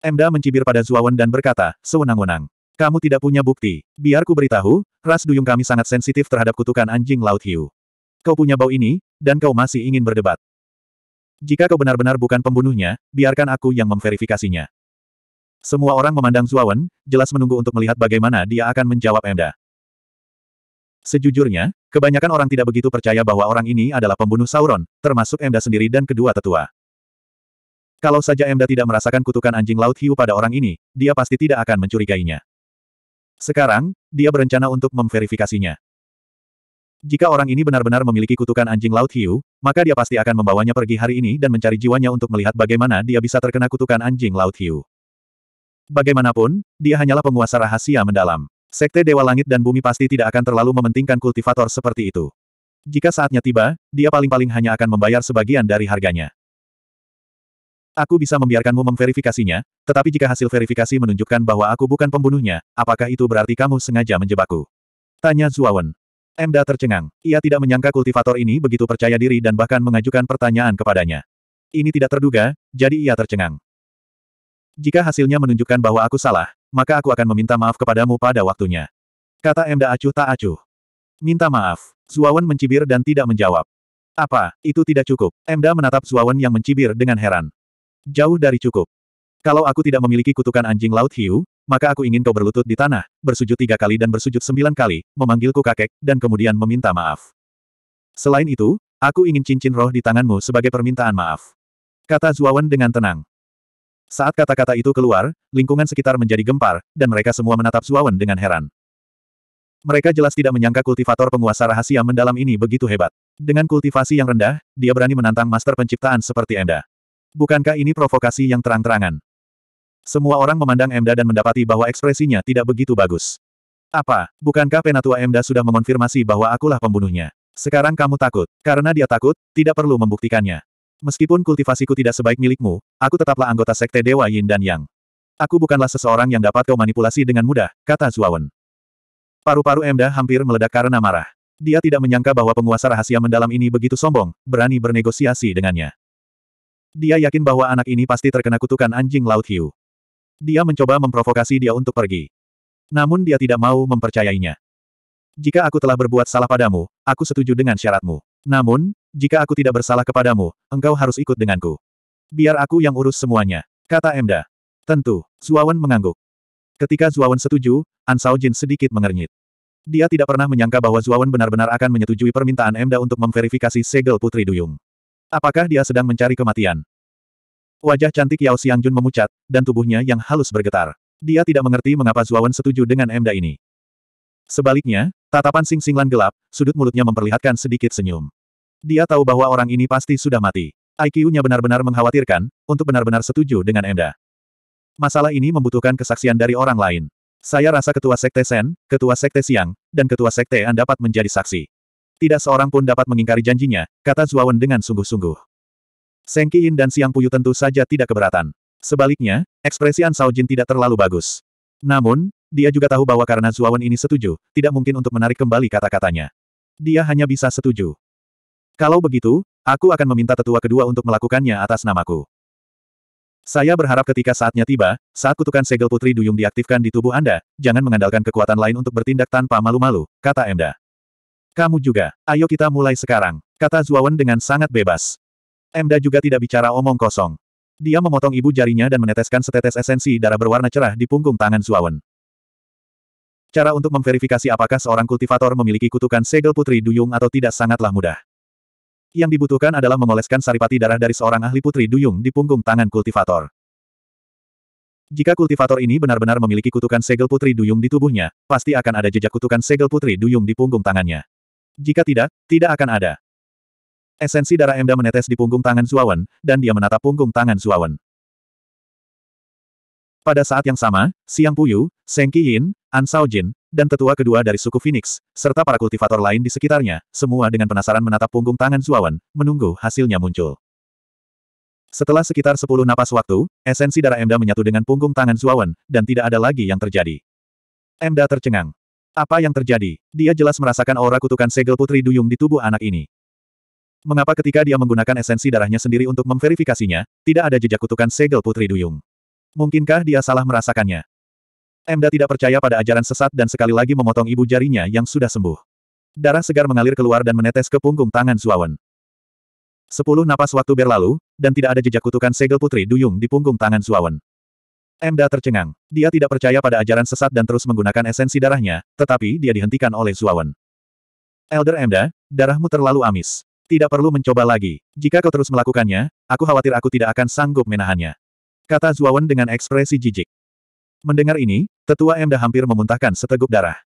Emda mencibir pada Zuawan dan berkata, sewenang-wenang. Kamu tidak punya bukti. Biarku beritahu, ras duyung kami sangat sensitif terhadap kutukan anjing laut hiu. Kau punya bau ini, dan kau masih ingin berdebat. Jika kau benar-benar bukan pembunuhnya, biarkan aku yang memverifikasinya. Semua orang memandang Zuawan, jelas menunggu untuk melihat bagaimana dia akan menjawab Emda. Sejujurnya, kebanyakan orang tidak begitu percaya bahwa orang ini adalah pembunuh Sauron, termasuk Emda sendiri dan kedua tetua. Kalau saja Emda tidak merasakan kutukan anjing laut hiu pada orang ini, dia pasti tidak akan mencurigainya. Sekarang, dia berencana untuk memverifikasinya. Jika orang ini benar-benar memiliki kutukan anjing laut hiu, maka dia pasti akan membawanya pergi hari ini dan mencari jiwanya untuk melihat bagaimana dia bisa terkena kutukan anjing laut hiu. Bagaimanapun, dia hanyalah penguasa rahasia mendalam. Sekte Dewa Langit dan Bumi pasti tidak akan terlalu mementingkan kultivator seperti itu. Jika saatnya tiba, dia paling-paling hanya akan membayar sebagian dari harganya. Aku bisa membiarkanmu memverifikasinya, tetapi jika hasil verifikasi menunjukkan bahwa aku bukan pembunuhnya, apakah itu berarti kamu sengaja menjebakku? Tanya Zuawan. Emda tercengang. Ia tidak menyangka kultivator ini begitu percaya diri dan bahkan mengajukan pertanyaan kepadanya. Ini tidak terduga, jadi ia tercengang. Jika hasilnya menunjukkan bahwa aku salah, maka aku akan meminta maaf kepadamu pada waktunya. Kata Emda acuh tak acuh. Minta maaf. Zuawan mencibir dan tidak menjawab. Apa, itu tidak cukup? Emda menatap Zuawan yang mencibir dengan heran. Jauh dari cukup. Kalau aku tidak memiliki kutukan anjing laut hiu, maka aku ingin kau berlutut di tanah, bersujud tiga kali dan bersujud sembilan kali, memanggilku kakek, dan kemudian meminta maaf. Selain itu, aku ingin cincin roh di tanganmu sebagai permintaan maaf. Kata Zuawan dengan tenang. Saat kata-kata itu keluar, lingkungan sekitar menjadi gempar, dan mereka semua menatap Zuawan dengan heran. Mereka jelas tidak menyangka kultivator penguasa rahasia mendalam ini begitu hebat. Dengan kultivasi yang rendah, dia berani menantang master penciptaan seperti Enda. Bukankah ini provokasi yang terang-terangan? Semua orang memandang Emda dan mendapati bahwa ekspresinya tidak begitu bagus. Apa, bukankah Penatua Emda sudah mengonfirmasi bahwa akulah pembunuhnya? Sekarang kamu takut. Karena dia takut, tidak perlu membuktikannya. Meskipun kultivasiku tidak sebaik milikmu, aku tetaplah anggota sekte Dewa Yin dan Yang. Aku bukanlah seseorang yang dapat kau manipulasi dengan mudah, kata Zuawan. Paru-paru Emda hampir meledak karena marah. Dia tidak menyangka bahwa penguasa rahasia mendalam ini begitu sombong, berani bernegosiasi dengannya. Dia yakin bahwa anak ini pasti terkena kutukan anjing laut hiu. Dia mencoba memprovokasi dia untuk pergi. Namun dia tidak mau mempercayainya. Jika aku telah berbuat salah padamu, aku setuju dengan syaratmu. Namun, jika aku tidak bersalah kepadamu, engkau harus ikut denganku. Biar aku yang urus semuanya, kata Emda. Tentu, Zuawan mengangguk. Ketika Zuawan setuju, Ansao Jin sedikit mengernyit. Dia tidak pernah menyangka bahwa Zuawan benar-benar akan menyetujui permintaan Emda untuk memverifikasi segel Putri Duyung. Apakah dia sedang mencari kematian? Wajah cantik Yao Xiangjun memucat, dan tubuhnya yang halus bergetar. Dia tidak mengerti mengapa Zuawan setuju dengan Emda ini. Sebaliknya, tatapan Sing Singlan gelap, sudut mulutnya memperlihatkan sedikit senyum. Dia tahu bahwa orang ini pasti sudah mati. IQ-nya benar-benar mengkhawatirkan, untuk benar-benar setuju dengan Emda. Masalah ini membutuhkan kesaksian dari orang lain. Saya rasa ketua sekte Sen, ketua sekte Siang, dan ketua sekte An dapat menjadi saksi. Tidak seorang pun dapat mengingkari janjinya, kata Zuawan dengan sungguh-sungguh. Seng Qiin dan Siang Puyu tentu saja tidak keberatan. Sebaliknya, ekspresi An Sao Jin tidak terlalu bagus. Namun, dia juga tahu bahwa karena Zuawan ini setuju, tidak mungkin untuk menarik kembali kata-katanya. Dia hanya bisa setuju. Kalau begitu, aku akan meminta tetua kedua untuk melakukannya atas namaku. Saya berharap ketika saatnya tiba, saat kutukan segel putri duyung diaktifkan di tubuh Anda, jangan mengandalkan kekuatan lain untuk bertindak tanpa malu-malu, kata Emda. Kamu juga, ayo kita mulai sekarang, kata Zuawan dengan sangat bebas. Emda juga tidak bicara omong kosong. Dia memotong ibu jarinya dan meneteskan setetes esensi darah berwarna cerah di punggung tangan Zuawan. Cara untuk memverifikasi apakah seorang kultivator memiliki kutukan segel putri duyung atau tidak sangatlah mudah. Yang dibutuhkan adalah mengoleskan saripati darah dari seorang ahli putri duyung di punggung tangan kultivator. Jika kultivator ini benar-benar memiliki kutukan segel putri duyung di tubuhnya, pasti akan ada jejak kutukan segel putri duyung di punggung tangannya. Jika tidak, tidak akan ada. Esensi darah Emda menetes di punggung tangan Zuawan, dan dia menatap punggung tangan Zuawan. Pada saat yang sama, Siang Puyu, Seng Yin, An Jin, dan tetua kedua dari suku Phoenix, serta para kultivator lain di sekitarnya, semua dengan penasaran menatap punggung tangan Zuawan, menunggu hasilnya muncul. Setelah sekitar 10 napas waktu, esensi darah Emda menyatu dengan punggung tangan Zuawan, dan tidak ada lagi yang terjadi. Emda tercengang. Apa yang terjadi? Dia jelas merasakan aura kutukan segel putri duyung di tubuh anak ini. Mengapa ketika dia menggunakan esensi darahnya sendiri untuk memverifikasinya, tidak ada jejak kutukan segel putri duyung? Mungkinkah dia salah merasakannya? Emda tidak percaya pada ajaran sesat dan sekali lagi memotong ibu jarinya yang sudah sembuh. Darah segar mengalir keluar dan menetes ke punggung tangan Zuawan. Sepuluh napas waktu berlalu, dan tidak ada jejak kutukan segel putri duyung di punggung tangan Zuawan. Emda tercengang. Dia tidak percaya pada ajaran sesat dan terus menggunakan esensi darahnya, tetapi dia dihentikan oleh Zuawan. Elder Emda, darahmu terlalu amis. Tidak perlu mencoba lagi. Jika kau terus melakukannya, aku khawatir aku tidak akan sanggup menahannya. Kata Zuawan dengan ekspresi jijik. Mendengar ini, tetua Emda hampir memuntahkan seteguk darah.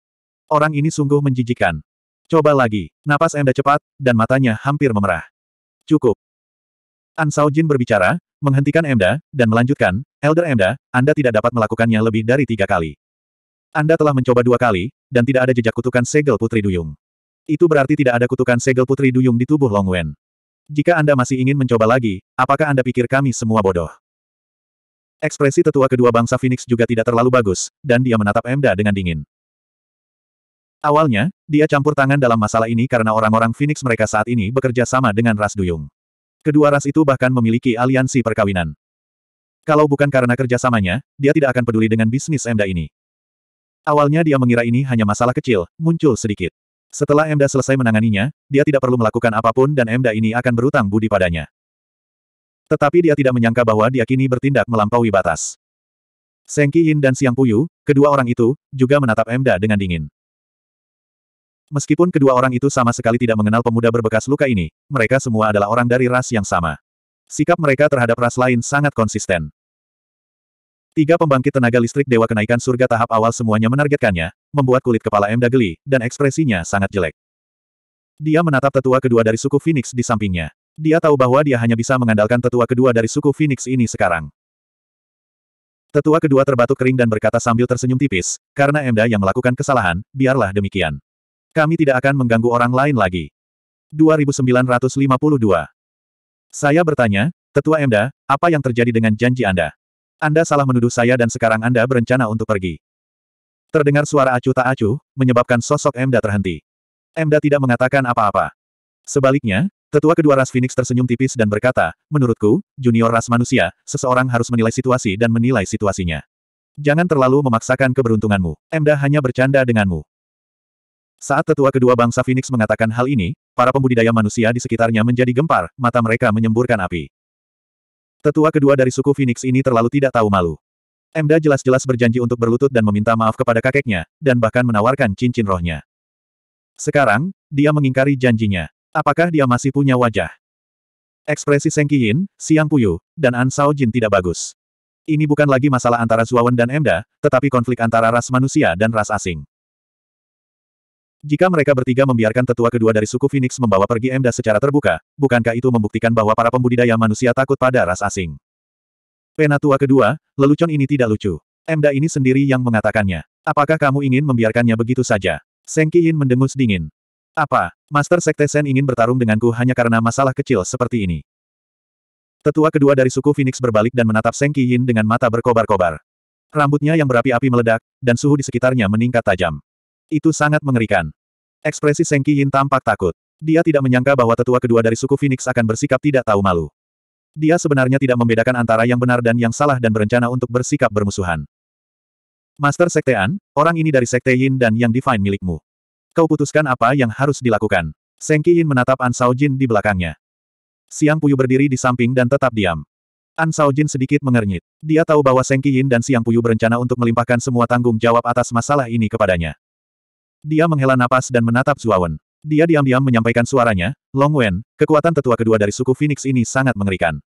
Orang ini sungguh menjijikan. Coba lagi. Napas Emda cepat, dan matanya hampir memerah. Cukup. An berbicara, Menghentikan Emda, dan melanjutkan, Elder Emda, Anda tidak dapat melakukannya lebih dari tiga kali. Anda telah mencoba dua kali, dan tidak ada jejak kutukan segel Putri Duyung. Itu berarti tidak ada kutukan segel Putri Duyung di tubuh Long Wen. Jika Anda masih ingin mencoba lagi, apakah Anda pikir kami semua bodoh? Ekspresi tetua kedua bangsa Phoenix juga tidak terlalu bagus, dan dia menatap Emda dengan dingin. Awalnya, dia campur tangan dalam masalah ini karena orang-orang Phoenix mereka saat ini bekerja sama dengan ras Duyung. Kedua ras itu bahkan memiliki aliansi perkawinan. Kalau bukan karena kerjasamanya, dia tidak akan peduli dengan bisnis Emda ini. Awalnya dia mengira ini hanya masalah kecil, muncul sedikit. Setelah Emda selesai menanganinya, dia tidak perlu melakukan apapun dan Emda ini akan berutang budi padanya. Tetapi dia tidak menyangka bahwa dia kini bertindak melampaui batas. Sengki Yin dan Siang Puyu, kedua orang itu, juga menatap Emda dengan dingin. Meskipun kedua orang itu sama sekali tidak mengenal pemuda berbekas luka ini, mereka semua adalah orang dari ras yang sama. Sikap mereka terhadap ras lain sangat konsisten. Tiga pembangkit tenaga listrik dewa kenaikan surga tahap awal semuanya menargetkannya, membuat kulit kepala M. Dageli, dan ekspresinya sangat jelek. Dia menatap tetua kedua dari suku Phoenix di sampingnya. Dia tahu bahwa dia hanya bisa mengandalkan tetua kedua dari suku Phoenix ini sekarang. Tetua kedua terbatuk kering dan berkata sambil tersenyum tipis, karena Emda yang melakukan kesalahan, biarlah demikian. Kami tidak akan mengganggu orang lain lagi. 2952. Saya bertanya, Tetua Emda, apa yang terjadi dengan janji Anda? Anda salah menuduh saya dan sekarang Anda berencana untuk pergi. Terdengar suara acuh tak acuh, menyebabkan sosok Emda terhenti. Emda tidak mengatakan apa-apa. Sebaliknya, Tetua kedua ras Phoenix tersenyum tipis dan berkata, menurutku, junior ras manusia, seseorang harus menilai situasi dan menilai situasinya. Jangan terlalu memaksakan keberuntunganmu. Emda hanya bercanda denganmu. Saat tetua kedua bangsa Phoenix mengatakan hal ini, para pembudidaya manusia di sekitarnya menjadi gempar, mata mereka menyemburkan api. Tetua kedua dari suku Phoenix ini terlalu tidak tahu malu. Emda jelas-jelas berjanji untuk berlutut dan meminta maaf kepada kakeknya, dan bahkan menawarkan cincin rohnya. Sekarang, dia mengingkari janjinya. Apakah dia masih punya wajah? Ekspresi Seng Qiyin, Siang Puyu, dan An Sao Jin tidak bagus. Ini bukan lagi masalah antara Zuawan dan Emda, tetapi konflik antara ras manusia dan ras asing. Jika mereka bertiga membiarkan tetua kedua dari suku Phoenix membawa pergi Emda secara terbuka, bukankah itu membuktikan bahwa para pembudidaya manusia takut pada ras asing? Penatua kedua, lelucon ini tidak lucu. Emda ini sendiri yang mengatakannya. Apakah kamu ingin membiarkannya begitu saja? Seng Kiin mendengus dingin. Apa, Master Sekte Sen ingin bertarung denganku hanya karena masalah kecil seperti ini? Tetua kedua dari suku Phoenix berbalik dan menatap Seng Kiin dengan mata berkobar-kobar. Rambutnya yang berapi-api meledak, dan suhu di sekitarnya meningkat tajam. Itu sangat mengerikan. Ekspresi Seng Yin tampak takut. Dia tidak menyangka bahwa tetua kedua dari suku Phoenix akan bersikap tidak tahu malu. Dia sebenarnya tidak membedakan antara yang benar dan yang salah dan berencana untuk bersikap bermusuhan. Master Sekte An, orang ini dari Sekte Yin dan yang Divine milikmu. Kau putuskan apa yang harus dilakukan. Seng Yin menatap An Sao Jin di belakangnya. Siang Puyu berdiri di samping dan tetap diam. An Sao Jin sedikit mengernyit. Dia tahu bahwa Seng Yin dan Siang Puyu berencana untuk melimpahkan semua tanggung jawab atas masalah ini kepadanya. Dia menghela napas dan menatap Zuawan. Dia diam-diam menyampaikan suaranya, Long Wen, kekuatan tetua kedua dari suku Phoenix ini sangat mengerikan.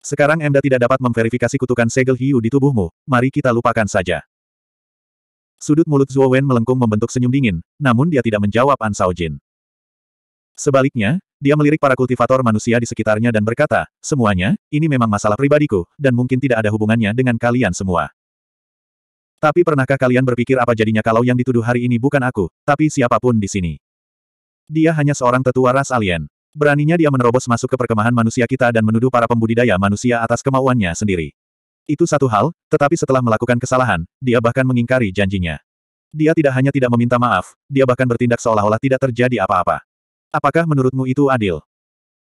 Sekarang Anda tidak dapat memverifikasi kutukan segel hiu di tubuhmu, mari kita lupakan saja. Sudut mulut Zuo Wen melengkung membentuk senyum dingin, namun dia tidak menjawab An Sao Jin. Sebaliknya, dia melirik para kultivator manusia di sekitarnya dan berkata, semuanya, ini memang masalah pribadiku, dan mungkin tidak ada hubungannya dengan kalian semua. Tapi pernahkah kalian berpikir apa jadinya kalau yang dituduh hari ini bukan aku, tapi siapapun di sini? Dia hanya seorang tetua ras alien. Beraninya dia menerobos masuk ke perkemahan manusia kita dan menuduh para pembudidaya manusia atas kemauannya sendiri. Itu satu hal, tetapi setelah melakukan kesalahan, dia bahkan mengingkari janjinya. Dia tidak hanya tidak meminta maaf, dia bahkan bertindak seolah-olah tidak terjadi apa-apa. Apakah menurutmu itu adil?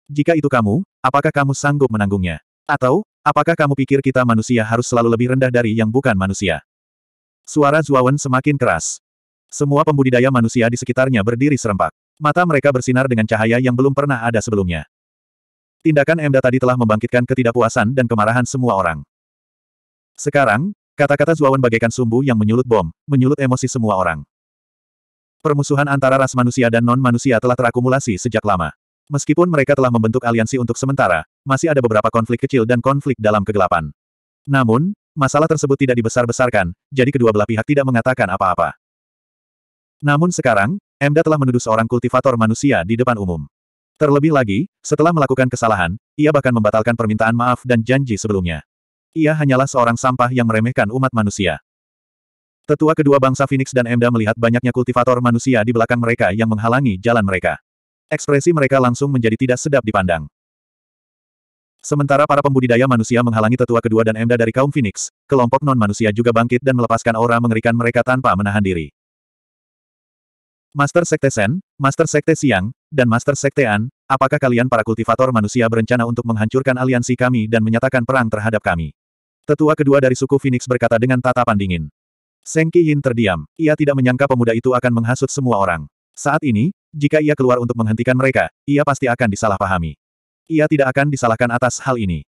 Jika itu kamu, apakah kamu sanggup menanggungnya? Atau, apakah kamu pikir kita manusia harus selalu lebih rendah dari yang bukan manusia? Suara Zuawan semakin keras. Semua pembudidaya manusia di sekitarnya berdiri serempak. Mata mereka bersinar dengan cahaya yang belum pernah ada sebelumnya. Tindakan Emda tadi telah membangkitkan ketidakpuasan dan kemarahan semua orang. Sekarang, kata-kata Zuawan bagaikan sumbu yang menyulut bom, menyulut emosi semua orang. Permusuhan antara ras manusia dan non-manusia telah terakumulasi sejak lama. Meskipun mereka telah membentuk aliansi untuk sementara, masih ada beberapa konflik kecil dan konflik dalam kegelapan. Namun, masalah tersebut tidak dibesar-besarkan, jadi kedua belah pihak tidak mengatakan apa-apa. Namun sekarang, Emda telah menuduh seorang kultivator manusia di depan umum. Terlebih lagi, setelah melakukan kesalahan, ia bahkan membatalkan permintaan maaf dan janji sebelumnya. Ia hanyalah seorang sampah yang meremehkan umat manusia. Tetua kedua bangsa Phoenix dan Emda melihat banyaknya kultivator manusia di belakang mereka yang menghalangi jalan mereka. Ekspresi mereka langsung menjadi tidak sedap dipandang. Sementara para pembudidaya manusia menghalangi tetua kedua dan Emda dari kaum Phoenix, kelompok non-manusia juga bangkit dan melepaskan aura mengerikan mereka tanpa menahan diri. Master Sekte Sen, Master Sekte Siang, dan Master Sekte An, apakah kalian para kultivator manusia berencana untuk menghancurkan aliansi kami dan menyatakan perang terhadap kami? Tetua kedua dari suku Phoenix berkata dengan tatapan dingin. Seng Yin terdiam. Ia tidak menyangka pemuda itu akan menghasut semua orang. Saat ini, jika ia keluar untuk menghentikan mereka, ia pasti akan disalahpahami. Ia tidak akan disalahkan atas hal ini.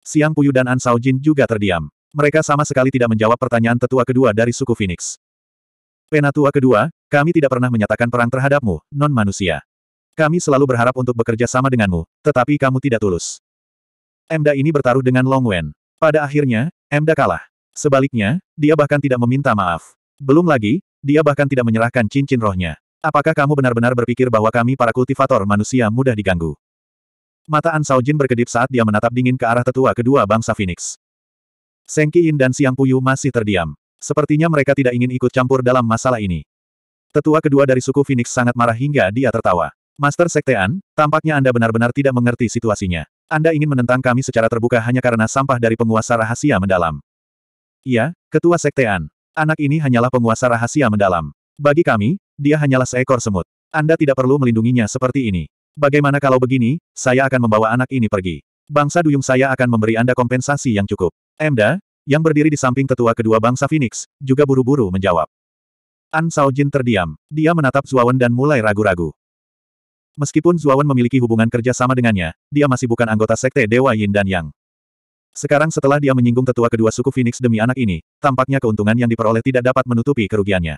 Siang Puyu dan An Jin juga terdiam. Mereka sama sekali tidak menjawab pertanyaan tetua kedua dari suku Phoenix. Penatua kedua, kami tidak pernah menyatakan perang terhadapmu, non-manusia. Kami selalu berharap untuk bekerja sama denganmu, tetapi kamu tidak tulus. Emda ini bertaruh dengan Long Wen. Pada akhirnya, Emda kalah. Sebaliknya, dia bahkan tidak meminta maaf. Belum lagi, dia bahkan tidak menyerahkan cincin rohnya. Apakah kamu benar-benar berpikir bahwa kami para kultivator manusia mudah diganggu? Mata An Saojin berkedip saat dia menatap dingin ke arah tetua kedua bangsa Phoenix. Seng Qiyin dan Siang Puyu masih terdiam. Sepertinya mereka tidak ingin ikut campur dalam masalah ini. Tetua kedua dari suku Phoenix sangat marah hingga dia tertawa. Master Sektean, tampaknya Anda benar-benar tidak mengerti situasinya. Anda ingin menentang kami secara terbuka hanya karena sampah dari penguasa rahasia mendalam. Iya, Ketua Sektean. Anak ini hanyalah penguasa rahasia mendalam. Bagi kami, dia hanyalah seekor semut. Anda tidak perlu melindunginya seperti ini. Bagaimana kalau begini, saya akan membawa anak ini pergi. Bangsa duyung saya akan memberi Anda kompensasi yang cukup. Emda, yang berdiri di samping ketua kedua bangsa Phoenix, juga buru-buru menjawab. An Saojin terdiam. Dia menatap Zuawan dan mulai ragu-ragu. Meskipun Zuawan memiliki hubungan kerja sama dengannya, dia masih bukan anggota sekte Dewa Yin dan Yang. Sekarang setelah dia menyinggung tetua kedua suku Phoenix demi anak ini, tampaknya keuntungan yang diperoleh tidak dapat menutupi kerugiannya.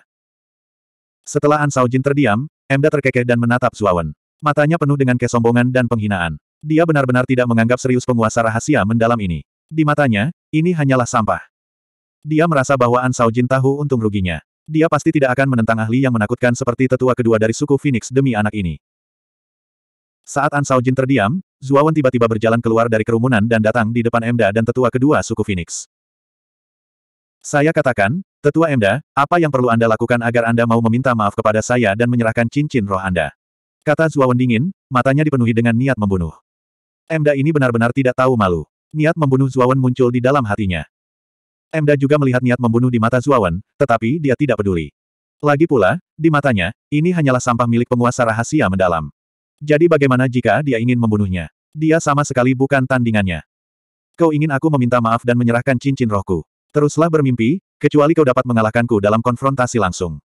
Setelah An Saojin terdiam, Emda terkekeh dan menatap Zuawan. Matanya penuh dengan kesombongan dan penghinaan. Dia benar-benar tidak menganggap serius penguasa rahasia mendalam ini. Di matanya, ini hanyalah sampah. Dia merasa bahwa An Sao Jin tahu untung ruginya. Dia pasti tidak akan menentang ahli yang menakutkan seperti tetua kedua dari suku Phoenix demi anak ini. Saat An Sao Jin terdiam, Zuawan tiba-tiba berjalan keluar dari kerumunan dan datang di depan Emda dan tetua kedua suku Phoenix. Saya katakan, Tetua Emda, apa yang perlu Anda lakukan agar Anda mau meminta maaf kepada saya dan menyerahkan cincin roh Anda? Kata Zuawan dingin, matanya dipenuhi dengan niat membunuh. Emda ini benar-benar tidak tahu malu. Niat membunuh Zuawan muncul di dalam hatinya. Emda juga melihat niat membunuh di mata Zuawan, tetapi dia tidak peduli. Lagi pula, di matanya, ini hanyalah sampah milik penguasa rahasia mendalam. Jadi bagaimana jika dia ingin membunuhnya? Dia sama sekali bukan tandingannya. Kau ingin aku meminta maaf dan menyerahkan cincin rohku. Teruslah bermimpi, kecuali kau dapat mengalahkanku dalam konfrontasi langsung.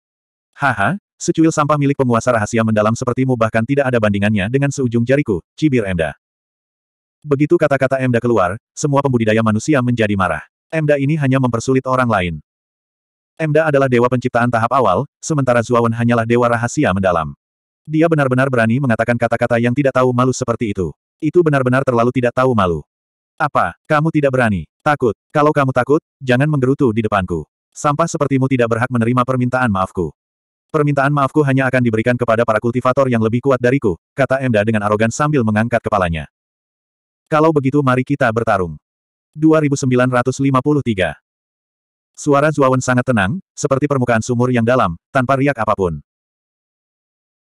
Haha, Secuil sampah milik penguasa rahasia mendalam sepertimu bahkan tidak ada bandingannya dengan seujung jariku, cibir Emda. Begitu kata-kata Emda keluar, semua pembudidaya manusia menjadi marah. Emda ini hanya mempersulit orang lain. Emda adalah dewa penciptaan tahap awal, sementara Zuawan hanyalah dewa rahasia mendalam. Dia benar-benar berani mengatakan kata-kata yang tidak tahu malu seperti itu. Itu benar-benar terlalu tidak tahu malu. Apa, kamu tidak berani? Takut. Kalau kamu takut, jangan menggerutu di depanku. Sampah sepertimu tidak berhak menerima permintaan maafku. Permintaan maafku hanya akan diberikan kepada para kultivator yang lebih kuat dariku, kata Emda dengan arogan sambil mengangkat kepalanya. Kalau begitu mari kita bertarung. 2953 Suara Zuawan sangat tenang, seperti permukaan sumur yang dalam, tanpa riak apapun.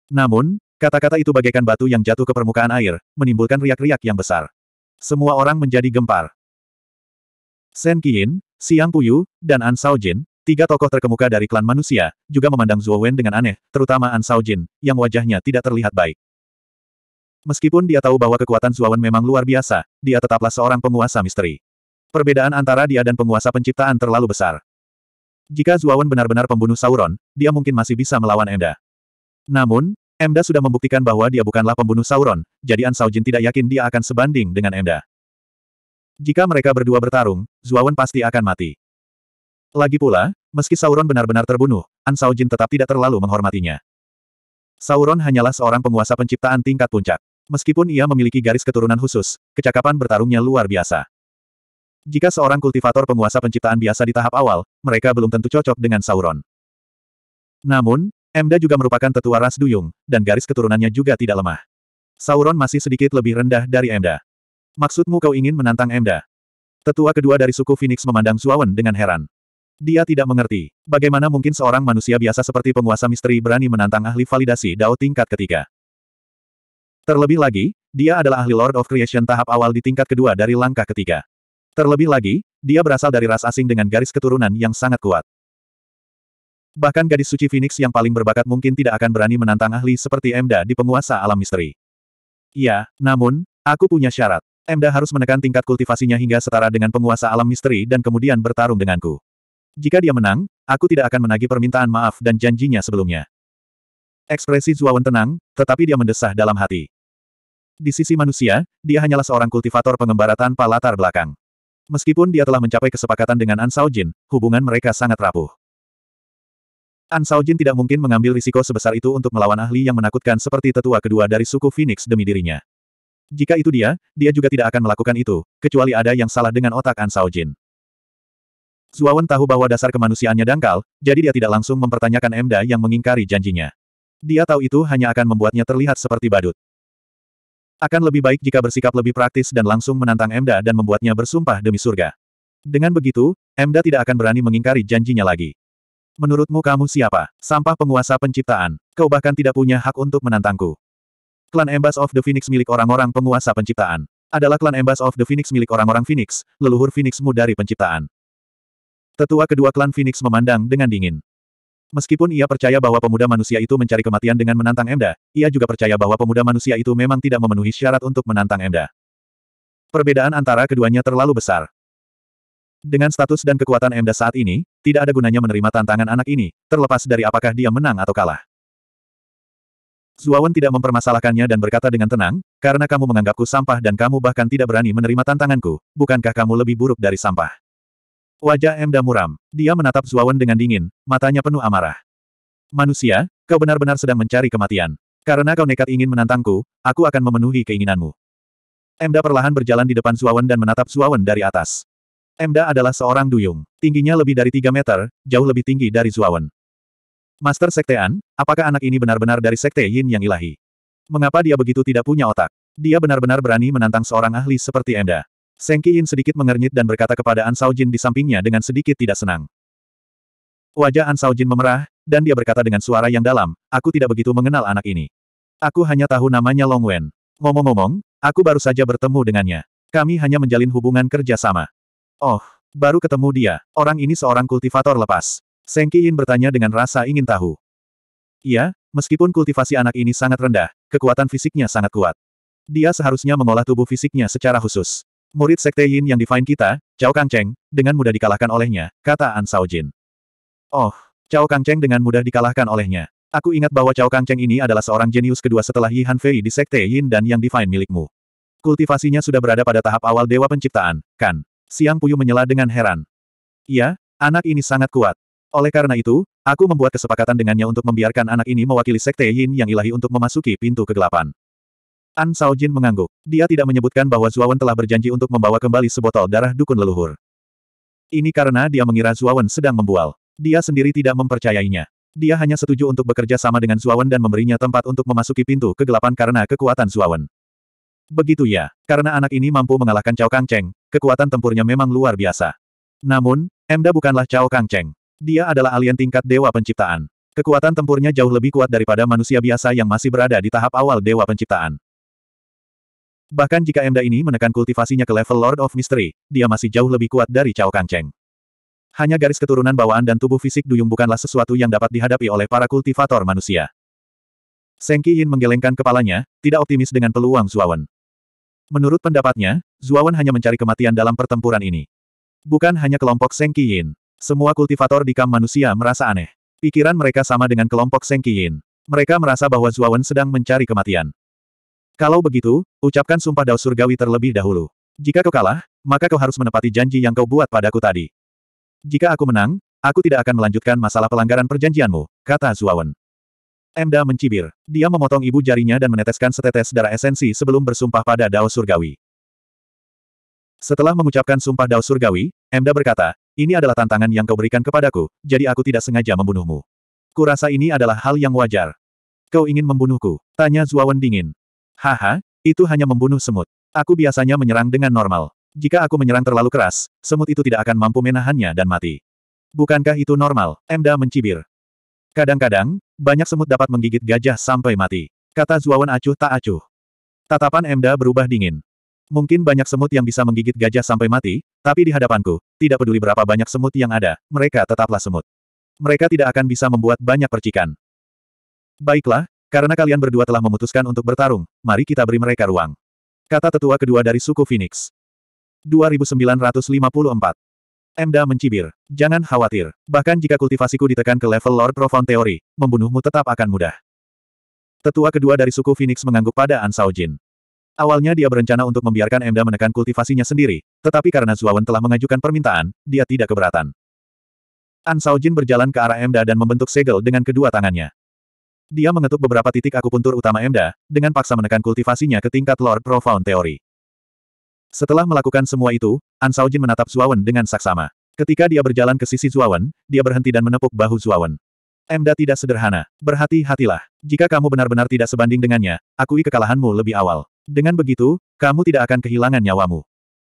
Namun, kata-kata itu bagaikan batu yang jatuh ke permukaan air, menimbulkan riak-riak yang besar. Semua orang menjadi gempar. Sen Qiyin, Siang Puyu, dan An Sao Jin, Tiga tokoh terkemuka dari klan manusia, juga memandang Zhuo Wen dengan aneh, terutama An Sao Jin, yang wajahnya tidak terlihat baik. Meskipun dia tahu bahwa kekuatan Zhuo Wen memang luar biasa, dia tetaplah seorang penguasa misteri. Perbedaan antara dia dan penguasa penciptaan terlalu besar. Jika Zhuo Wen benar-benar pembunuh Sauron, dia mungkin masih bisa melawan Emda. Namun, Emda sudah membuktikan bahwa dia bukanlah pembunuh Sauron, jadi An Sao Jin tidak yakin dia akan sebanding dengan Emda. Jika mereka berdua bertarung, Zhuo Wen pasti akan mati. Lagi pula, Meski Sauron benar-benar terbunuh, An Jin tetap tidak terlalu menghormatinya. Sauron hanyalah seorang penguasa penciptaan tingkat puncak. Meskipun ia memiliki garis keturunan khusus, kecakapan bertarungnya luar biasa. Jika seorang kultivator penguasa penciptaan biasa di tahap awal, mereka belum tentu cocok dengan Sauron. Namun, Emda juga merupakan tetua ras duyung, dan garis keturunannya juga tidak lemah. Sauron masih sedikit lebih rendah dari Emda. Maksudmu kau ingin menantang Emda? Tetua kedua dari suku Phoenix memandang Zuawan dengan heran. Dia tidak mengerti. Bagaimana mungkin seorang manusia biasa seperti penguasa misteri berani menantang ahli validasi Dao tingkat ketiga? Terlebih lagi, dia adalah ahli Lord of Creation tahap awal di tingkat kedua dari langkah ketiga. Terlebih lagi, dia berasal dari ras asing dengan garis keturunan yang sangat kuat. Bahkan gadis suci Phoenix yang paling berbakat mungkin tidak akan berani menantang ahli seperti Emda di penguasa alam misteri. Ya, namun, aku punya syarat. Emda harus menekan tingkat kultivasinya hingga setara dengan penguasa alam misteri dan kemudian bertarung denganku. Jika dia menang, aku tidak akan menagih permintaan maaf dan janjinya sebelumnya. Ekspresi Zuawan tenang, tetapi dia mendesah dalam hati. Di sisi manusia, dia hanyalah seorang kultivator pengembara tanpa latar belakang. Meskipun dia telah mencapai kesepakatan dengan An Sao Jin, hubungan mereka sangat rapuh. An Sao Jin tidak mungkin mengambil risiko sebesar itu untuk melawan ahli yang menakutkan seperti tetua kedua dari suku Phoenix demi dirinya. Jika itu dia, dia juga tidak akan melakukan itu, kecuali ada yang salah dengan otak An Sao Jin. Zuawan tahu bahwa dasar kemanusiaannya dangkal, jadi dia tidak langsung mempertanyakan Emda yang mengingkari janjinya. Dia tahu itu hanya akan membuatnya terlihat seperti badut. Akan lebih baik jika bersikap lebih praktis dan langsung menantang Emda dan membuatnya bersumpah demi surga. Dengan begitu, Emda tidak akan berani mengingkari janjinya lagi. Menurutmu kamu siapa? Sampah penguasa penciptaan. Kau bahkan tidak punya hak untuk menantangku. Klan Embas of the Phoenix milik orang-orang penguasa penciptaan. Adalah klan Embas of the Phoenix milik orang-orang Phoenix, leluhur Phoenixmu dari penciptaan. Tetua kedua klan Phoenix memandang dengan dingin. Meskipun ia percaya bahwa pemuda manusia itu mencari kematian dengan menantang Emda, ia juga percaya bahwa pemuda manusia itu memang tidak memenuhi syarat untuk menantang Emda. Perbedaan antara keduanya terlalu besar. Dengan status dan kekuatan Emda saat ini, tidak ada gunanya menerima tantangan anak ini, terlepas dari apakah dia menang atau kalah. Zuawan tidak mempermasalahkannya dan berkata dengan tenang, karena kamu menganggapku sampah dan kamu bahkan tidak berani menerima tantanganku, bukankah kamu lebih buruk dari sampah? Wajah Emda muram. Dia menatap Zuawan dengan dingin, matanya penuh amarah. Manusia, kau benar-benar sedang mencari kematian. Karena kau nekat ingin menantangku, aku akan memenuhi keinginanmu. Emda perlahan berjalan di depan Zuawan dan menatap Zuawan dari atas. Emda adalah seorang duyung. Tingginya lebih dari 3 meter, jauh lebih tinggi dari Zuawan. Master Sektean, apakah anak ini benar-benar dari Sekte Yin yang ilahi? Mengapa dia begitu tidak punya otak? Dia benar-benar berani menantang seorang ahli seperti Emda. Seng Qiyin sedikit mengernyit dan berkata kepada An Saojin di sampingnya dengan sedikit tidak senang. Wajah An Saojin memerah, dan dia berkata dengan suara yang dalam, aku tidak begitu mengenal anak ini. Aku hanya tahu namanya Long Wen. Ngomong-ngomong, aku baru saja bertemu dengannya. Kami hanya menjalin hubungan kerja sama. Oh, baru ketemu dia. Orang ini seorang kultivator lepas. Seng Qiyin bertanya dengan rasa ingin tahu. Iya, meskipun kultivasi anak ini sangat rendah, kekuatan fisiknya sangat kuat. Dia seharusnya mengolah tubuh fisiknya secara khusus. Murid Sekte Yin yang Divine kita, Cao Kangcheng, dengan mudah dikalahkan olehnya, kata An Sao Jin. Oh, Cao Kangcheng dengan mudah dikalahkan olehnya. Aku ingat bahwa Cao Kangcheng ini adalah seorang jenius kedua setelah Yi Han Fei di Sekte Yin dan yang Divine milikmu. Kultivasinya sudah berada pada tahap awal Dewa Penciptaan, kan? Siang Puyu menyela dengan heran. Iya, anak ini sangat kuat. Oleh karena itu, aku membuat kesepakatan dengannya untuk membiarkan anak ini mewakili Sekte Yin yang ilahi untuk memasuki pintu kegelapan. An Saojin mengangguk. Dia tidak menyebutkan bahwa Zuawan telah berjanji untuk membawa kembali sebotol darah dukun leluhur. Ini karena dia mengira Zuawan sedang membual. Dia sendiri tidak mempercayainya. Dia hanya setuju untuk bekerja sama dengan Zuawan dan memberinya tempat untuk memasuki pintu kegelapan karena kekuatan Zuawan. Begitu ya, karena anak ini mampu mengalahkan Cao Kang Cheng, kekuatan tempurnya memang luar biasa. Namun, Emda bukanlah Cao Kang Cheng. Dia adalah alien tingkat dewa penciptaan. Kekuatan tempurnya jauh lebih kuat daripada manusia biasa yang masih berada di tahap awal dewa penciptaan. Bahkan jika Emda ini menekan kultivasinya ke level Lord of Mystery, dia masih jauh lebih kuat dari Cao Kangcheng. Hanya garis keturunan bawaan dan tubuh fisik Duyung bukanlah sesuatu yang dapat dihadapi oleh para kultivator manusia. Seng Yin menggelengkan kepalanya, tidak optimis dengan peluang Zuawan. Menurut pendapatnya, Zuawan hanya mencari kematian dalam pertempuran ini. Bukan hanya kelompok Seng Yin, Semua kultivator di kamp manusia merasa aneh. Pikiran mereka sama dengan kelompok Seng Yin. Mereka merasa bahwa Zuawan sedang mencari kematian. Kalau begitu, ucapkan sumpah Dao surgawi terlebih dahulu. Jika kau kalah, maka kau harus menepati janji yang kau buat padaku tadi. Jika aku menang, aku tidak akan melanjutkan masalah pelanggaran perjanjianmu, kata Zuawan. Emda mencibir. Dia memotong ibu jarinya dan meneteskan setetes darah esensi sebelum bersumpah pada Dao Surgawi. Setelah mengucapkan sumpah Dao Surgawi, Emda berkata, ini adalah tantangan yang kau berikan kepadaku, jadi aku tidak sengaja membunuhmu. Kurasa ini adalah hal yang wajar. Kau ingin membunuhku? Tanya Zuawan dingin. Haha, itu hanya membunuh semut. Aku biasanya menyerang dengan normal. Jika aku menyerang terlalu keras, semut itu tidak akan mampu menahannya dan mati. Bukankah itu normal? Emda mencibir. Kadang-kadang, banyak semut dapat menggigit gajah sampai mati. Kata Zuawan acuh tak acuh. Tatapan Emda berubah dingin. Mungkin banyak semut yang bisa menggigit gajah sampai mati, tapi di hadapanku, tidak peduli berapa banyak semut yang ada, mereka tetaplah semut. Mereka tidak akan bisa membuat banyak percikan. Baiklah, karena kalian berdua telah memutuskan untuk bertarung, mari kita beri mereka ruang. Kata tetua kedua dari suku Phoenix. 2954. Emda mencibir. Jangan khawatir. Bahkan jika kultivasiku ditekan ke level Lord Profound Theory, membunuhmu tetap akan mudah. Tetua kedua dari suku Phoenix mengangguk pada An Sao Jin. Awalnya dia berencana untuk membiarkan Emda menekan kultivasinya sendiri, tetapi karena Zuawan telah mengajukan permintaan, dia tidak keberatan. An Jin berjalan ke arah Emda dan membentuk segel dengan kedua tangannya. Dia mengetuk beberapa titik akupuntur utama Emda, dengan paksa menekan kultivasinya ke tingkat Lord Profound Theory. Setelah melakukan semua itu, An Saojin menatap Zuawan dengan saksama. Ketika dia berjalan ke sisi Zuawan, dia berhenti dan menepuk bahu Zuawan. Emda tidak sederhana. Berhati-hatilah. Jika kamu benar-benar tidak sebanding dengannya, akui kekalahanmu lebih awal. Dengan begitu, kamu tidak akan kehilangan nyawamu.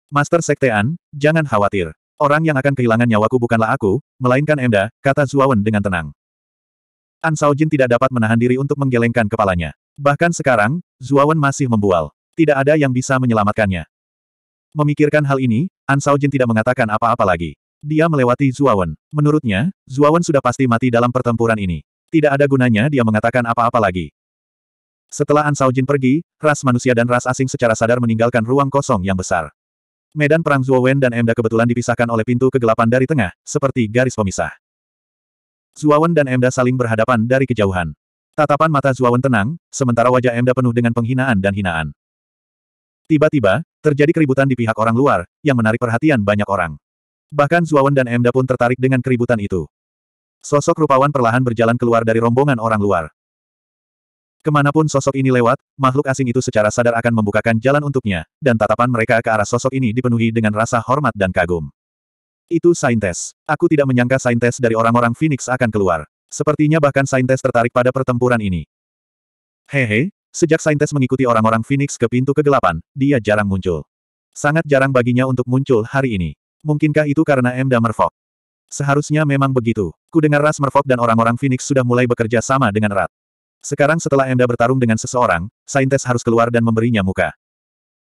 Master Sektean, jangan khawatir. Orang yang akan kehilangan nyawaku bukanlah aku, melainkan Emda, kata Zuawan dengan tenang. An Saojin tidak dapat menahan diri untuk menggelengkan kepalanya. Bahkan sekarang, Zuawan masih membual. Tidak ada yang bisa menyelamatkannya. Memikirkan hal ini, An Saojin tidak mengatakan apa-apa lagi. Dia melewati Zuawan. Menurutnya, Zuawan sudah pasti mati dalam pertempuran ini. Tidak ada gunanya dia mengatakan apa-apa lagi. Setelah An Saojin pergi, ras manusia dan ras asing secara sadar meninggalkan ruang kosong yang besar. Medan perang Zuowen dan Emda kebetulan dipisahkan oleh pintu kegelapan dari tengah, seperti garis pemisah. Zuawan dan Emda saling berhadapan dari kejauhan. Tatapan mata Zuawan tenang, sementara wajah Emda penuh dengan penghinaan dan hinaan. Tiba-tiba, terjadi keributan di pihak orang luar, yang menarik perhatian banyak orang. Bahkan Zuawan dan Emda pun tertarik dengan keributan itu. Sosok rupawan perlahan berjalan keluar dari rombongan orang luar. Kemanapun sosok ini lewat, makhluk asing itu secara sadar akan membukakan jalan untuknya, dan tatapan mereka ke arah sosok ini dipenuhi dengan rasa hormat dan kagum. Itu Saintes. Aku tidak menyangka Saintes dari orang-orang Phoenix akan keluar. Sepertinya bahkan Saintes tertarik pada pertempuran ini. Hehe, sejak Saintes mengikuti orang-orang Phoenix ke pintu kegelapan, dia jarang muncul. Sangat jarang baginya untuk muncul hari ini. Mungkinkah itu karena M. Damerfok? Seharusnya memang begitu. Kudengar Ras Merfok dan orang-orang Phoenix sudah mulai bekerja sama dengan erat. Sekarang setelah Emda bertarung dengan seseorang, Saintes harus keluar dan memberinya muka.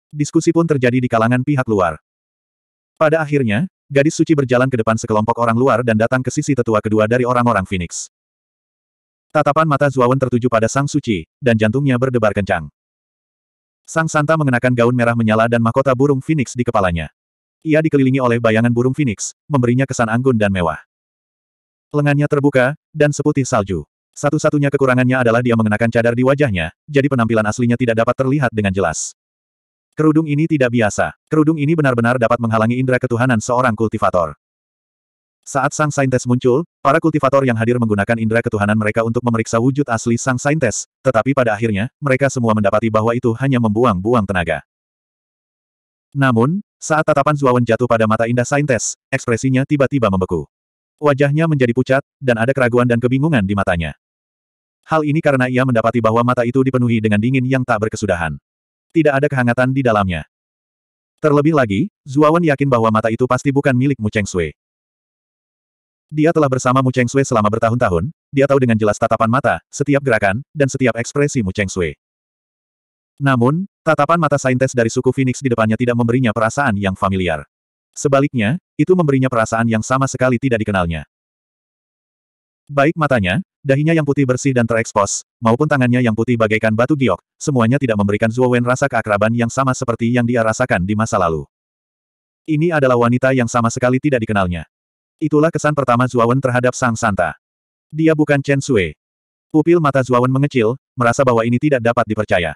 Diskusi pun terjadi di kalangan pihak luar. Pada akhirnya, Gadis suci berjalan ke depan sekelompok orang luar dan datang ke sisi tetua kedua dari orang-orang Phoenix. Tatapan mata Zuawan tertuju pada Sang Suci, dan jantungnya berdebar kencang. Sang Santa mengenakan gaun merah menyala dan mahkota burung Phoenix di kepalanya. Ia dikelilingi oleh bayangan burung Phoenix, memberinya kesan anggun dan mewah. Lengannya terbuka, dan seputih salju. Satu-satunya kekurangannya adalah dia mengenakan cadar di wajahnya, jadi penampilan aslinya tidak dapat terlihat dengan jelas. Kerudung ini tidak biasa. Kerudung ini benar-benar dapat menghalangi indera ketuhanan seorang kultivator. Saat sang saintes muncul, para kultivator yang hadir menggunakan indera ketuhanan mereka untuk memeriksa wujud asli sang saintes, tetapi pada akhirnya, mereka semua mendapati bahwa itu hanya membuang-buang tenaga. Namun, saat tatapan Zuawan jatuh pada mata indah saintes, ekspresinya tiba-tiba membeku. Wajahnya menjadi pucat, dan ada keraguan dan kebingungan di matanya. Hal ini karena ia mendapati bahwa mata itu dipenuhi dengan dingin yang tak berkesudahan. Tidak ada kehangatan di dalamnya. Terlebih lagi, Zuawan yakin bahwa mata itu pasti bukan milik Mu Cheng Sui. Dia telah bersama Mu Cheng Sui selama bertahun-tahun, dia tahu dengan jelas tatapan mata, setiap gerakan, dan setiap ekspresi Mu Cheng Sui. Namun, tatapan mata saintes dari suku Phoenix di depannya tidak memberinya perasaan yang familiar. Sebaliknya, itu memberinya perasaan yang sama sekali tidak dikenalnya. Baik matanya, Dahinya yang putih bersih dan terekspos, maupun tangannya yang putih bagaikan batu giok, semuanya tidak memberikan Zuo Wen rasa keakraban yang sama seperti yang dia rasakan di masa lalu. Ini adalah wanita yang sama sekali tidak dikenalnya. Itulah kesan pertama Zuo Wen terhadap Sang Santa. Dia bukan Chen Sui. Pupil mata Zuo Wen mengecil, merasa bahwa ini tidak dapat dipercaya.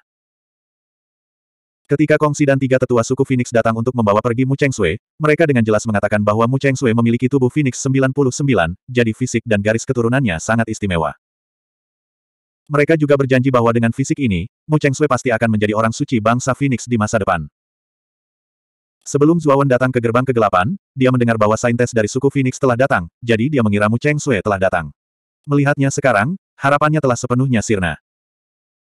Ketika Kongsi dan tiga tetua suku Phoenix datang untuk membawa pergi Mu Cheng Sui, mereka dengan jelas mengatakan bahwa Mu Cheng Sui memiliki tubuh Phoenix 99, jadi fisik dan garis keturunannya sangat istimewa. Mereka juga berjanji bahwa dengan fisik ini, Mu Cheng Sui pasti akan menjadi orang suci bangsa Phoenix di masa depan. Sebelum Zuawan datang ke gerbang kegelapan, dia mendengar bahwa saintes dari suku Phoenix telah datang, jadi dia mengira Mu Cheng Sui telah datang. Melihatnya sekarang, harapannya telah sepenuhnya sirna.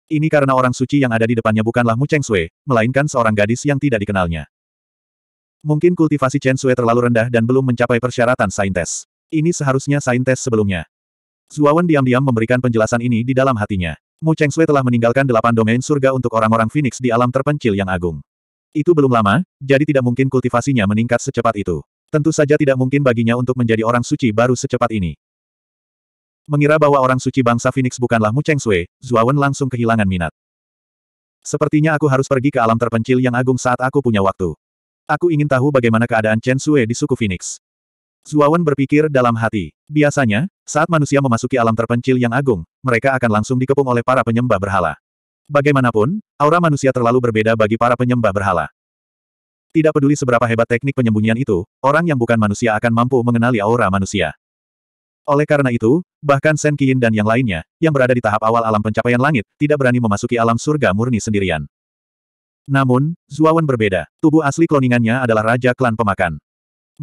Ini karena orang suci yang ada di depannya bukanlah Mu Cheng Sui, melainkan seorang gadis yang tidak dikenalnya. Mungkin kultivasi Chen Sui terlalu rendah dan belum mencapai persyaratan saintes. Ini seharusnya saintes sebelumnya. Zuawan diam-diam memberikan penjelasan ini di dalam hatinya. Mu Cheng Sui telah meninggalkan delapan domain surga untuk orang-orang Phoenix di alam terpencil yang agung. Itu belum lama, jadi tidak mungkin kultivasinya meningkat secepat itu. Tentu saja tidak mungkin baginya untuk menjadi orang suci baru secepat ini. Mengira bahwa orang suci bangsa Phoenix bukanlah Mu Cheng Sui, Zuawan langsung kehilangan minat. Sepertinya aku harus pergi ke alam terpencil yang agung saat aku punya waktu. Aku ingin tahu bagaimana keadaan Chen Sui di suku Phoenix. Zuawan berpikir dalam hati. Biasanya, saat manusia memasuki alam terpencil yang agung, mereka akan langsung dikepung oleh para penyembah berhala. Bagaimanapun, aura manusia terlalu berbeda bagi para penyembah berhala. Tidak peduli seberapa hebat teknik penyembunyian itu, orang yang bukan manusia akan mampu mengenali aura manusia. Oleh karena itu, bahkan Sen Qiyin dan yang lainnya, yang berada di tahap awal alam pencapaian langit, tidak berani memasuki alam surga murni sendirian. Namun, Zuawan berbeda. Tubuh asli kloningannya adalah Raja Klan Pemakan.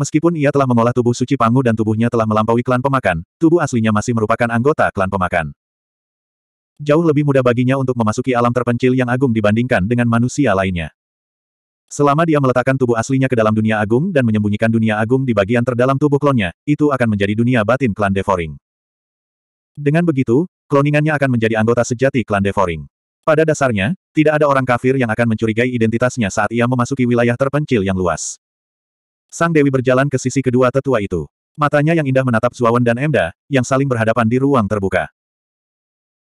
Meskipun ia telah mengolah tubuh suci Pangu dan tubuhnya telah melampaui klan pemakan, tubuh aslinya masih merupakan anggota klan pemakan. Jauh lebih mudah baginya untuk memasuki alam terpencil yang agung dibandingkan dengan manusia lainnya. Selama dia meletakkan tubuh aslinya ke dalam dunia agung dan menyembunyikan dunia agung di bagian terdalam tubuh klonnya, itu akan menjadi dunia batin klan Devoring. Dengan begitu, kloningannya akan menjadi anggota sejati klan Devoring. Pada dasarnya, tidak ada orang kafir yang akan mencurigai identitasnya saat ia memasuki wilayah terpencil yang luas. Sang Dewi berjalan ke sisi kedua tetua itu. Matanya yang indah menatap Zuawan dan Emda, yang saling berhadapan di ruang terbuka.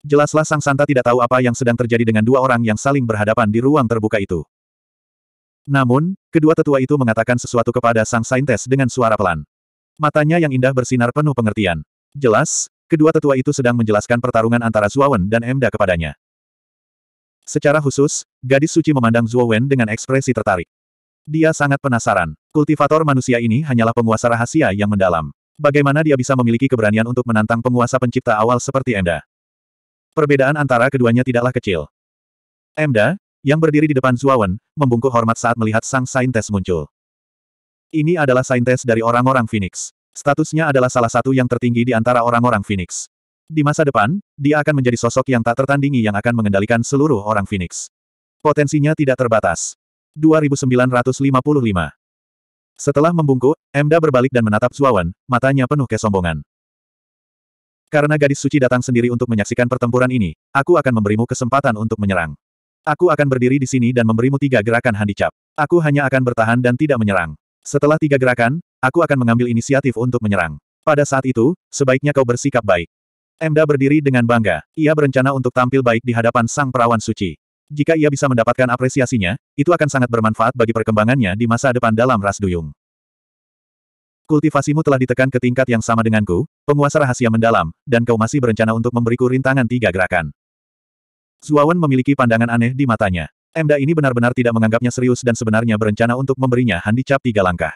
Jelaslah Sang Santa tidak tahu apa yang sedang terjadi dengan dua orang yang saling berhadapan di ruang terbuka itu. Namun, kedua tetua itu mengatakan sesuatu kepada sang saintes dengan suara pelan. Matanya yang indah bersinar penuh pengertian. Jelas, kedua tetua itu sedang menjelaskan pertarungan antara Zuowen dan Emda kepadanya. Secara khusus, gadis suci memandang Zuowen dengan ekspresi tertarik. Dia sangat penasaran. Kultivator manusia ini hanyalah penguasa rahasia yang mendalam. Bagaimana dia bisa memiliki keberanian untuk menantang penguasa pencipta awal seperti Emda? Perbedaan antara keduanya tidaklah kecil. Emda, yang berdiri di depan Zuawan, membungkuk hormat saat melihat sang saintes muncul. Ini adalah saintes dari orang-orang Phoenix. Statusnya adalah salah satu yang tertinggi di antara orang-orang Phoenix. Di masa depan, dia akan menjadi sosok yang tak tertandingi yang akan mengendalikan seluruh orang Phoenix. Potensinya tidak terbatas. 2955 Setelah membungkuk, Emda berbalik dan menatap Zuawan, matanya penuh kesombongan. Karena gadis suci datang sendiri untuk menyaksikan pertempuran ini, aku akan memberimu kesempatan untuk menyerang. Aku akan berdiri di sini dan memberimu tiga gerakan handicap. Aku hanya akan bertahan dan tidak menyerang. Setelah tiga gerakan, aku akan mengambil inisiatif untuk menyerang. Pada saat itu, sebaiknya kau bersikap baik. Emda berdiri dengan bangga. Ia berencana untuk tampil baik di hadapan sang perawan suci. Jika ia bisa mendapatkan apresiasinya, itu akan sangat bermanfaat bagi perkembangannya di masa depan dalam ras duyung. Kultivasimu telah ditekan ke tingkat yang sama denganku, penguasa rahasia mendalam, dan kau masih berencana untuk memberiku rintangan tiga gerakan. Zuawan memiliki pandangan aneh di matanya. Emda ini benar-benar tidak menganggapnya serius dan sebenarnya berencana untuk memberinya handi cap tiga langkah.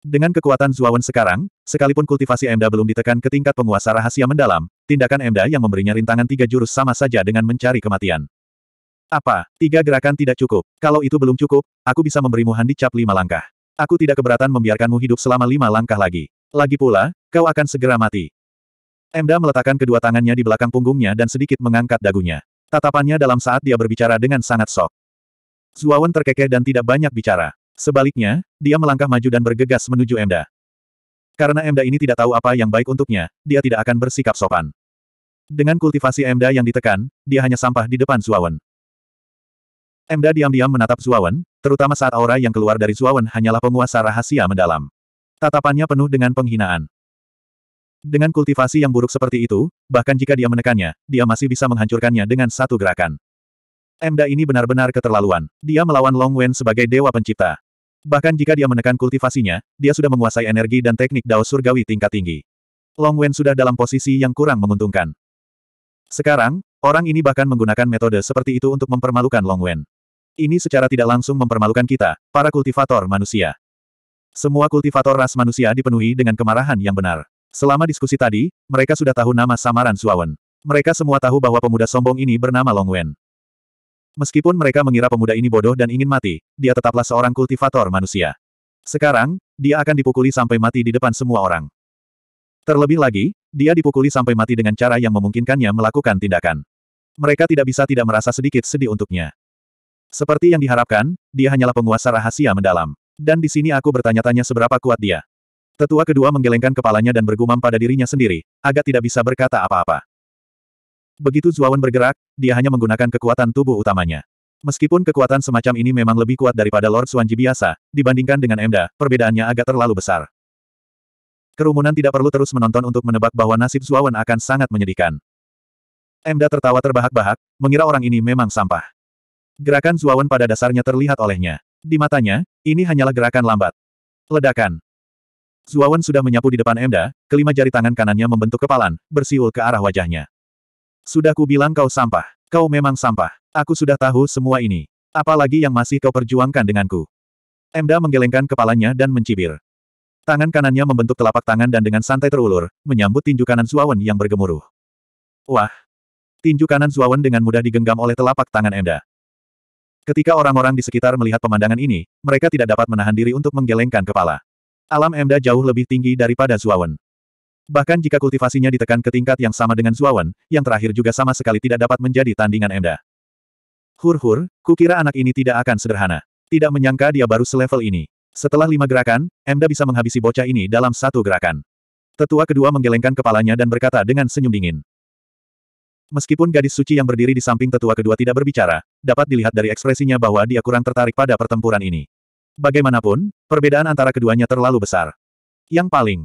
Dengan kekuatan Zuawan sekarang, sekalipun kultivasi Emda belum ditekan ke tingkat penguasa rahasia mendalam, tindakan Emda yang memberinya rintangan tiga jurus sama saja dengan mencari kematian. Apa, tiga gerakan tidak cukup? Kalau itu belum cukup, aku bisa memberimu handi cap lima langkah. Aku tidak keberatan membiarkanmu hidup selama lima langkah lagi. Lagi pula, kau akan segera mati. Emda meletakkan kedua tangannya di belakang punggungnya dan sedikit mengangkat dagunya. Tatapannya dalam saat dia berbicara dengan sangat sok. Zuawan terkekeh dan tidak banyak bicara. Sebaliknya, dia melangkah maju dan bergegas menuju Emda. Karena Emda ini tidak tahu apa yang baik untuknya, dia tidak akan bersikap sopan. Dengan kultivasi Emda yang ditekan, dia hanya sampah di depan Zuawan. Emda diam-diam menatap Zuawan, terutama saat aura yang keluar dari Zuawan hanyalah penguasa rahasia mendalam. Tatapannya penuh dengan penghinaan. Dengan kultivasi yang buruk seperti itu, bahkan jika dia menekannya, dia masih bisa menghancurkannya dengan satu gerakan. Emda ini benar-benar keterlaluan. Dia melawan Long Wen sebagai dewa pencipta. Bahkan jika dia menekan kultivasinya, dia sudah menguasai energi dan teknik dao surgawi tingkat tinggi. Long Wen sudah dalam posisi yang kurang menguntungkan. Sekarang, orang ini bahkan menggunakan metode seperti itu untuk mempermalukan Long Wen. Ini secara tidak langsung mempermalukan kita, para kultivator manusia. Semua kultivator ras manusia dipenuhi dengan kemarahan yang benar. Selama diskusi tadi, mereka sudah tahu nama samaran Suawen. Mereka semua tahu bahwa pemuda sombong ini bernama Long Wen. Meskipun mereka mengira pemuda ini bodoh dan ingin mati, dia tetaplah seorang kultivator manusia. Sekarang, dia akan dipukuli sampai mati di depan semua orang. Terlebih lagi, dia dipukuli sampai mati dengan cara yang memungkinkannya melakukan tindakan. Mereka tidak bisa tidak merasa sedikit sedih untuknya. Seperti yang diharapkan, dia hanyalah penguasa rahasia mendalam. Dan di sini aku bertanya-tanya seberapa kuat dia. Tetua kedua menggelengkan kepalanya dan bergumam pada dirinya sendiri, agak tidak bisa berkata apa-apa. Begitu Zuawan bergerak, dia hanya menggunakan kekuatan tubuh utamanya. Meskipun kekuatan semacam ini memang lebih kuat daripada Lord Suanji biasa, dibandingkan dengan Emda, perbedaannya agak terlalu besar. Kerumunan tidak perlu terus menonton untuk menebak bahwa nasib Zuawan akan sangat menyedihkan. Emda tertawa terbahak-bahak, mengira orang ini memang sampah. Gerakan Zuawan pada dasarnya terlihat olehnya. Di matanya, ini hanyalah gerakan lambat. Ledakan. Zuawan sudah menyapu di depan Emda, kelima jari tangan kanannya membentuk kepalan, bersiul ke arah wajahnya. Sudah ku bilang kau sampah. Kau memang sampah. Aku sudah tahu semua ini. Apalagi yang masih kau perjuangkan denganku. Emda menggelengkan kepalanya dan mencibir. Tangan kanannya membentuk telapak tangan dan dengan santai terulur, menyambut tinju kanan Zuawan yang bergemuruh. Wah! Tinju kanan Zuawan dengan mudah digenggam oleh telapak tangan Emda. Ketika orang-orang di sekitar melihat pemandangan ini, mereka tidak dapat menahan diri untuk menggelengkan kepala. Alam Emda jauh lebih tinggi daripada Zuawan. Bahkan jika kultivasinya ditekan ke tingkat yang sama dengan Zuawan, yang terakhir juga sama sekali tidak dapat menjadi tandingan Emda. Hur-hur, kukira anak ini tidak akan sederhana. Tidak menyangka dia baru selevel ini. Setelah lima gerakan, Emda bisa menghabisi bocah ini dalam satu gerakan. Tetua kedua menggelengkan kepalanya dan berkata dengan senyum dingin. Meskipun gadis suci yang berdiri di samping tetua kedua tidak berbicara, dapat dilihat dari ekspresinya bahwa dia kurang tertarik pada pertempuran ini. Bagaimanapun, perbedaan antara keduanya terlalu besar. Yang paling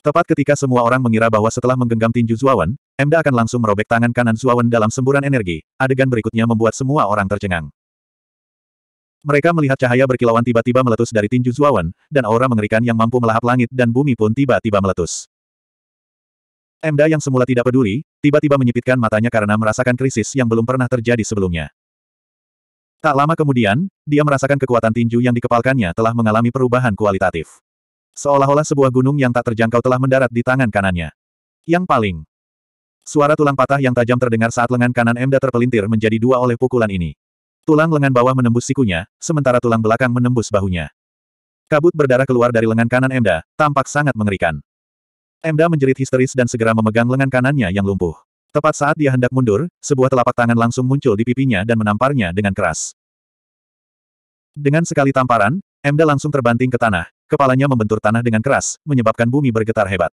Tepat ketika semua orang mengira bahwa setelah menggenggam tinju Zuawan, Emda akan langsung merobek tangan kanan Zuawan dalam semburan energi, adegan berikutnya membuat semua orang tercengang. Mereka melihat cahaya berkilauan tiba-tiba meletus dari tinju Zuawan, dan aura mengerikan yang mampu melahap langit dan bumi pun tiba-tiba meletus. Emda yang semula tidak peduli, tiba-tiba menyipitkan matanya karena merasakan krisis yang belum pernah terjadi sebelumnya. Tak lama kemudian, dia merasakan kekuatan tinju yang dikepalkannya telah mengalami perubahan kualitatif. Seolah-olah sebuah gunung yang tak terjangkau telah mendarat di tangan kanannya. Yang paling. Suara tulang patah yang tajam terdengar saat lengan kanan Emda terpelintir menjadi dua oleh pukulan ini. Tulang lengan bawah menembus sikunya, sementara tulang belakang menembus bahunya. Kabut berdarah keluar dari lengan kanan Emda, tampak sangat mengerikan. Emda menjerit histeris dan segera memegang lengan kanannya yang lumpuh. Tepat saat dia hendak mundur, sebuah telapak tangan langsung muncul di pipinya dan menamparnya dengan keras. Dengan sekali tamparan, Emda langsung terbanting ke tanah, kepalanya membentur tanah dengan keras, menyebabkan bumi bergetar hebat.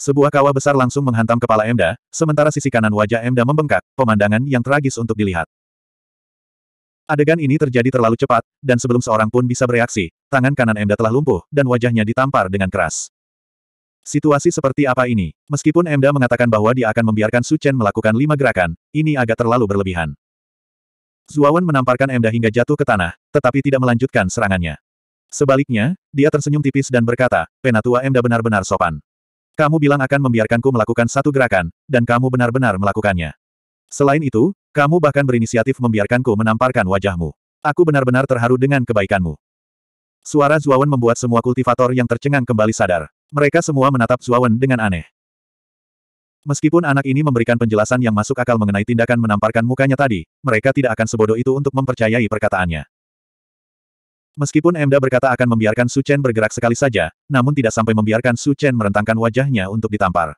Sebuah kawah besar langsung menghantam kepala Emda, sementara sisi kanan wajah Emda membengkak, pemandangan yang tragis untuk dilihat. Adegan ini terjadi terlalu cepat, dan sebelum seorang pun bisa bereaksi, tangan kanan Emda telah lumpuh, dan wajahnya ditampar dengan keras. Situasi seperti apa ini? Meskipun Emda mengatakan bahwa dia akan membiarkan Su Chen melakukan lima gerakan, ini agak terlalu berlebihan. Zuawan menamparkan Emda hingga jatuh ke tanah, tetapi tidak melanjutkan serangannya. Sebaliknya, dia tersenyum tipis dan berkata, Penatua Emda benar-benar sopan. Kamu bilang akan membiarkanku melakukan satu gerakan, dan kamu benar-benar melakukannya. Selain itu, kamu bahkan berinisiatif membiarkanku menamparkan wajahmu. Aku benar-benar terharu dengan kebaikanmu. Suara Zuawan membuat semua kultivator yang tercengang kembali sadar. Mereka semua menatap Zuawan dengan aneh. Meskipun anak ini memberikan penjelasan yang masuk akal mengenai tindakan menamparkan mukanya tadi, mereka tidak akan sebodoh itu untuk mempercayai perkataannya. Meskipun Emda berkata akan membiarkan Su Chen bergerak sekali saja, namun tidak sampai membiarkan Su Chen merentangkan wajahnya untuk ditampar.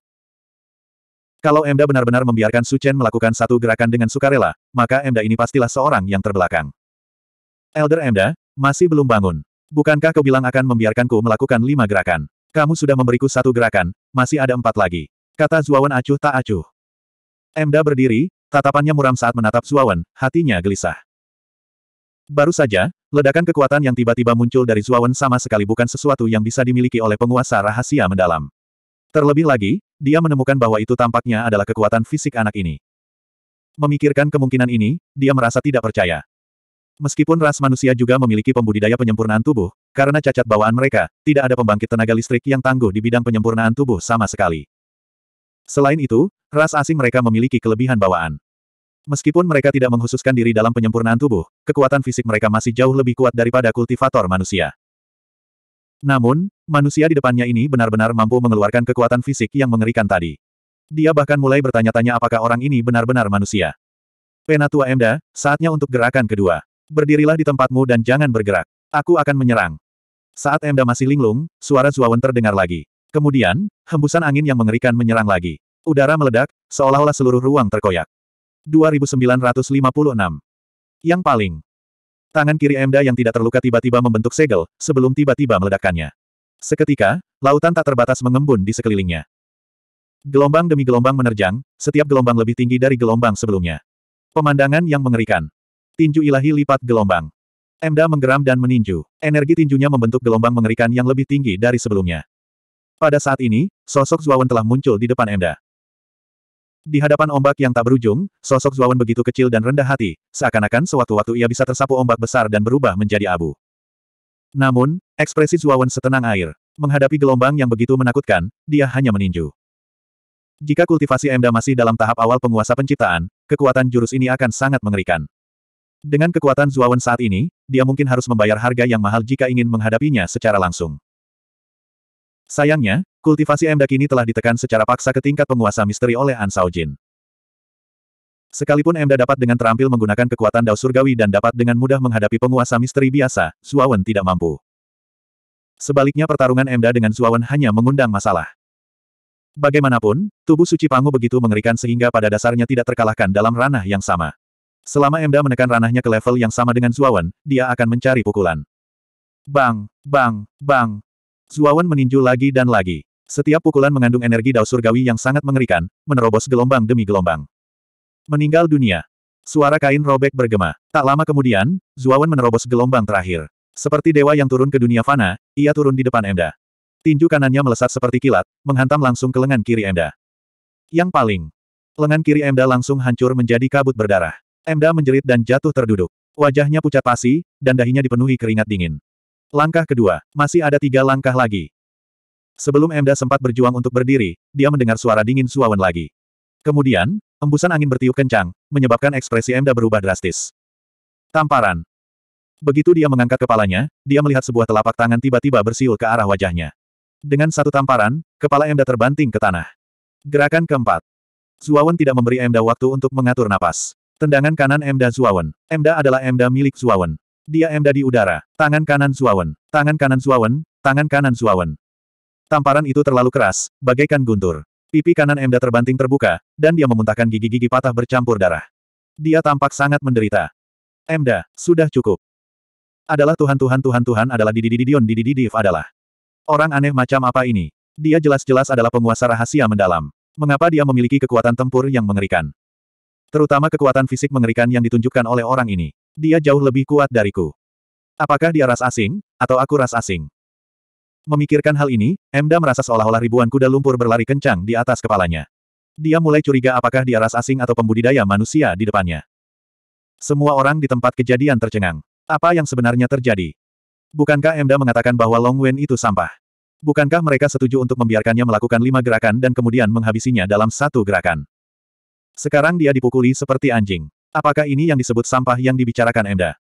Kalau Emda benar-benar membiarkan Su Chen melakukan satu gerakan dengan sukarela, maka Emda ini pastilah seorang yang terbelakang. Elder Emda, masih belum bangun. Bukankah kau bilang akan membiarkanku melakukan lima gerakan? Kamu sudah memberiku satu gerakan, masih ada empat lagi. Kata Zuawan acuh tak acuh. Emda berdiri, tatapannya muram saat menatap Zuawan, hatinya gelisah. Baru saja, ledakan kekuatan yang tiba-tiba muncul dari Zuawan sama sekali bukan sesuatu yang bisa dimiliki oleh penguasa rahasia mendalam. Terlebih lagi, dia menemukan bahwa itu tampaknya adalah kekuatan fisik anak ini. Memikirkan kemungkinan ini, dia merasa tidak percaya. Meskipun ras manusia juga memiliki pembudidaya penyempurnaan tubuh, karena cacat bawaan mereka, tidak ada pembangkit tenaga listrik yang tangguh di bidang penyempurnaan tubuh sama sekali. Selain itu, ras asing mereka memiliki kelebihan bawaan. Meskipun mereka tidak menghususkan diri dalam penyempurnaan tubuh, kekuatan fisik mereka masih jauh lebih kuat daripada kultivator manusia. Namun, manusia di depannya ini benar-benar mampu mengeluarkan kekuatan fisik yang mengerikan tadi. Dia bahkan mulai bertanya-tanya apakah orang ini benar-benar manusia. Penatua Emda, saatnya untuk gerakan kedua. Berdirilah di tempatmu dan jangan bergerak. Aku akan menyerang. Saat Emda masih linglung, suara Zuawan terdengar lagi. Kemudian, hembusan angin yang mengerikan menyerang lagi. Udara meledak, seolah-olah seluruh ruang terkoyak. 2956 Yang paling Tangan kiri Emda yang tidak terluka tiba-tiba membentuk segel, sebelum tiba-tiba meledakkannya. Seketika, lautan tak terbatas mengembun di sekelilingnya. Gelombang demi gelombang menerjang, setiap gelombang lebih tinggi dari gelombang sebelumnya. Pemandangan yang mengerikan. Tinju ilahi lipat gelombang. Emda menggeram dan meninju. Energi tinjunya membentuk gelombang mengerikan yang lebih tinggi dari sebelumnya. Pada saat ini, sosok Zuawan telah muncul di depan Emda. Di hadapan ombak yang tak berujung, sosok Zuawan begitu kecil dan rendah hati, seakan-akan sewaktu-waktu ia bisa tersapu ombak besar dan berubah menjadi abu. Namun, ekspresi Zuawan setenang air. Menghadapi gelombang yang begitu menakutkan, dia hanya meninju. Jika kultivasi Emda masih dalam tahap awal penguasa penciptaan, kekuatan jurus ini akan sangat mengerikan. Dengan kekuatan Zuawan saat ini, dia mungkin harus membayar harga yang mahal jika ingin menghadapinya secara langsung. Sayangnya, kultivasi Emda kini telah ditekan secara paksa ke tingkat penguasa misteri oleh An Sao Jin. Sekalipun Emda dapat dengan terampil menggunakan kekuatan Dao Surgawi dan dapat dengan mudah menghadapi penguasa misteri biasa, Zuawan tidak mampu. Sebaliknya pertarungan Emda dengan Zuawan hanya mengundang masalah. Bagaimanapun, tubuh suci Pangu begitu mengerikan sehingga pada dasarnya tidak terkalahkan dalam ranah yang sama. Selama Emda menekan ranahnya ke level yang sama dengan Zuawan, dia akan mencari pukulan. Bang, bang, bang. Zuawan meninju lagi dan lagi. Setiap pukulan mengandung energi dao surgawi yang sangat mengerikan, menerobos gelombang demi gelombang. Meninggal dunia. Suara kain robek bergema. Tak lama kemudian, Zuawan menerobos gelombang terakhir. Seperti dewa yang turun ke dunia fana, ia turun di depan Emda. Tinju kanannya melesat seperti kilat, menghantam langsung ke lengan kiri Emda. Yang paling. Lengan kiri Emda langsung hancur menjadi kabut berdarah. Emda menjerit dan jatuh terduduk. Wajahnya pucat pasi, dan dahinya dipenuhi keringat dingin. Langkah kedua, masih ada tiga langkah lagi. Sebelum Emda sempat berjuang untuk berdiri, dia mendengar suara dingin Suawan lagi. Kemudian, embusan angin bertiup kencang, menyebabkan ekspresi Emda berubah drastis. Tamparan. Begitu dia mengangkat kepalanya, dia melihat sebuah telapak tangan tiba-tiba bersiul ke arah wajahnya. Dengan satu tamparan, kepala Emda terbanting ke tanah. Gerakan keempat. Zuawan tidak memberi Emda waktu untuk mengatur napas. Tendangan kanan Emda Zuawan. Emda adalah Emda milik Zuawan. Dia Emda di udara. Tangan kanan Zuawan. Tangan kanan Zuawan. Tangan kanan Zuawan. Tamparan itu terlalu keras, bagaikan guntur. Pipi kanan Emda terbanting terbuka, dan dia memuntahkan gigi-gigi patah bercampur darah. Dia tampak sangat menderita. Emda, sudah cukup. Adalah Tuhan Tuhan Tuhan Tuhan adalah Dididididion Didididiv adalah. Orang aneh macam apa ini? Dia jelas-jelas adalah penguasa rahasia mendalam. Mengapa dia memiliki kekuatan tempur yang mengerikan? Terutama kekuatan fisik mengerikan yang ditunjukkan oleh orang ini. Dia jauh lebih kuat dariku. Apakah dia ras asing, atau aku ras asing? Memikirkan hal ini, Emda merasa seolah-olah ribuan kuda lumpur berlari kencang di atas kepalanya. Dia mulai curiga apakah dia ras asing atau pembudidaya manusia di depannya. Semua orang di tempat kejadian tercengang. Apa yang sebenarnya terjadi? Bukankah Emda mengatakan bahwa Long Wen itu sampah? Bukankah mereka setuju untuk membiarkannya melakukan lima gerakan dan kemudian menghabisinya dalam satu gerakan? Sekarang dia dipukuli seperti anjing. Apakah ini yang disebut sampah yang dibicarakan Emda?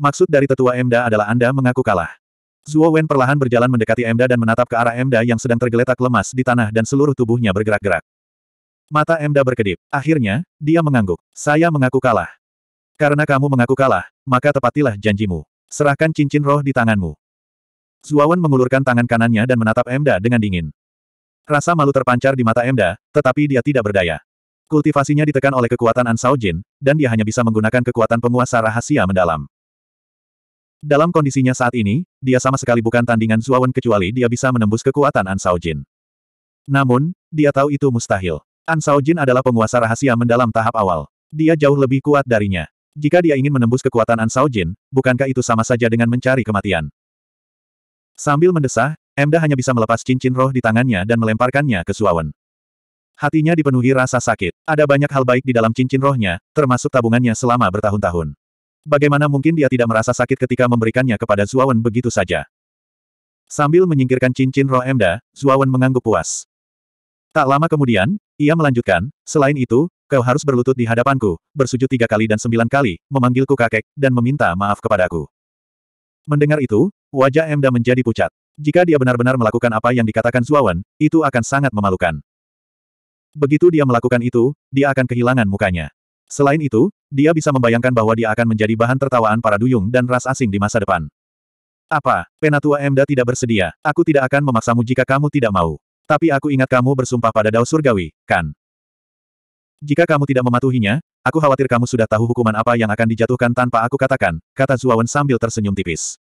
Maksud dari tetua Emda adalah Anda mengaku kalah. Zuo Wen perlahan berjalan mendekati Emda dan menatap ke arah Emda yang sedang tergeletak lemas di tanah dan seluruh tubuhnya bergerak-gerak. Mata Emda berkedip. Akhirnya, dia mengangguk. Saya mengaku kalah. Karena kamu mengaku kalah, maka tepatilah janjimu. Serahkan cincin roh di tanganmu. Wen mengulurkan tangan kanannya dan menatap Emda dengan dingin. Rasa malu terpancar di mata Emda, tetapi dia tidak berdaya. Kultivasinya ditekan oleh kekuatan Ansao Jin, dan dia hanya bisa menggunakan kekuatan penguasa rahasia mendalam. Dalam kondisinya saat ini, dia sama sekali bukan tandingan Zuawan kecuali dia bisa menembus kekuatan Ansao Jin. Namun, dia tahu itu mustahil. Ansao Jin adalah penguasa rahasia mendalam tahap awal. Dia jauh lebih kuat darinya. Jika dia ingin menembus kekuatan Ansao Jin, bukankah itu sama saja dengan mencari kematian? Sambil mendesah, Emda hanya bisa melepas cincin roh di tangannya dan melemparkannya ke Zuawan. Hatinya dipenuhi rasa sakit. Ada banyak hal baik di dalam cincin rohnya, termasuk tabungannya selama bertahun-tahun. Bagaimana mungkin dia tidak merasa sakit ketika memberikannya kepada Zuawan begitu saja? Sambil menyingkirkan cincin roh Emda, Zuawan mengangguk puas. Tak lama kemudian, ia melanjutkan, selain itu, kau harus berlutut di hadapanku, bersujud tiga kali dan sembilan kali, memanggilku kakek, dan meminta maaf kepadaku. Mendengar itu, wajah Emda menjadi pucat. Jika dia benar-benar melakukan apa yang dikatakan Zuawan, itu akan sangat memalukan. Begitu dia melakukan itu, dia akan kehilangan mukanya. Selain itu, dia bisa membayangkan bahwa dia akan menjadi bahan tertawaan para duyung dan ras asing di masa depan. Apa, Penatua Emda tidak bersedia, aku tidak akan memaksamu jika kamu tidak mau. Tapi aku ingat kamu bersumpah pada Dao Surgawi, kan? Jika kamu tidak mematuhinya, aku khawatir kamu sudah tahu hukuman apa yang akan dijatuhkan tanpa aku katakan, kata Zuawan sambil tersenyum tipis.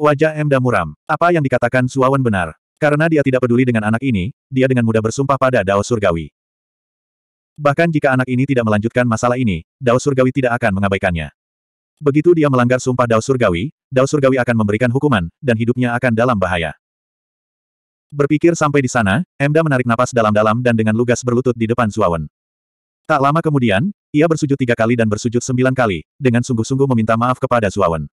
Wajah Emda muram. Apa yang dikatakan Zuawan benar? Karena dia tidak peduli dengan anak ini, dia dengan mudah bersumpah pada Dao Surgawi. Bahkan jika anak ini tidak melanjutkan masalah ini, Dao Surgawi tidak akan mengabaikannya. Begitu dia melanggar sumpah Dao Surgawi, Dao Surgawi akan memberikan hukuman, dan hidupnya akan dalam bahaya. Berpikir sampai di sana, Emda menarik napas dalam-dalam dan dengan lugas berlutut di depan Zuawan. Tak lama kemudian, ia bersujud tiga kali dan bersujud sembilan kali, dengan sungguh-sungguh meminta maaf kepada Zuawan.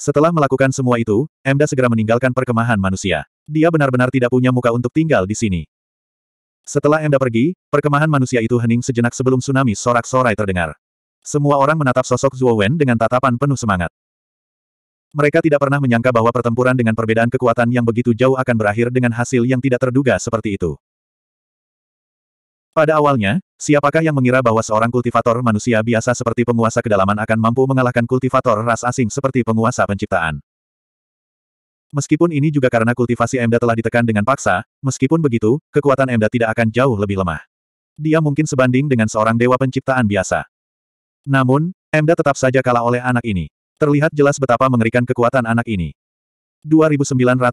Setelah melakukan semua itu, Emda segera meninggalkan perkemahan manusia. Dia benar-benar tidak punya muka untuk tinggal di sini. Setelah Enda pergi, perkemahan manusia itu hening sejenak sebelum tsunami sorak-sorai terdengar. Semua orang menatap sosok Zhuo Wen dengan tatapan penuh semangat. Mereka tidak pernah menyangka bahwa pertempuran dengan perbedaan kekuatan yang begitu jauh akan berakhir dengan hasil yang tidak terduga seperti itu. Pada awalnya, siapakah yang mengira bahwa seorang kultivator manusia biasa seperti penguasa kedalaman akan mampu mengalahkan kultivator ras asing seperti penguasa penciptaan? Meskipun ini juga karena kultivasi Emda telah ditekan dengan paksa, meskipun begitu, kekuatan Emda tidak akan jauh lebih lemah. Dia mungkin sebanding dengan seorang dewa penciptaan biasa. Namun, Emda tetap saja kalah oleh anak ini. Terlihat jelas betapa mengerikan kekuatan anak ini. 2957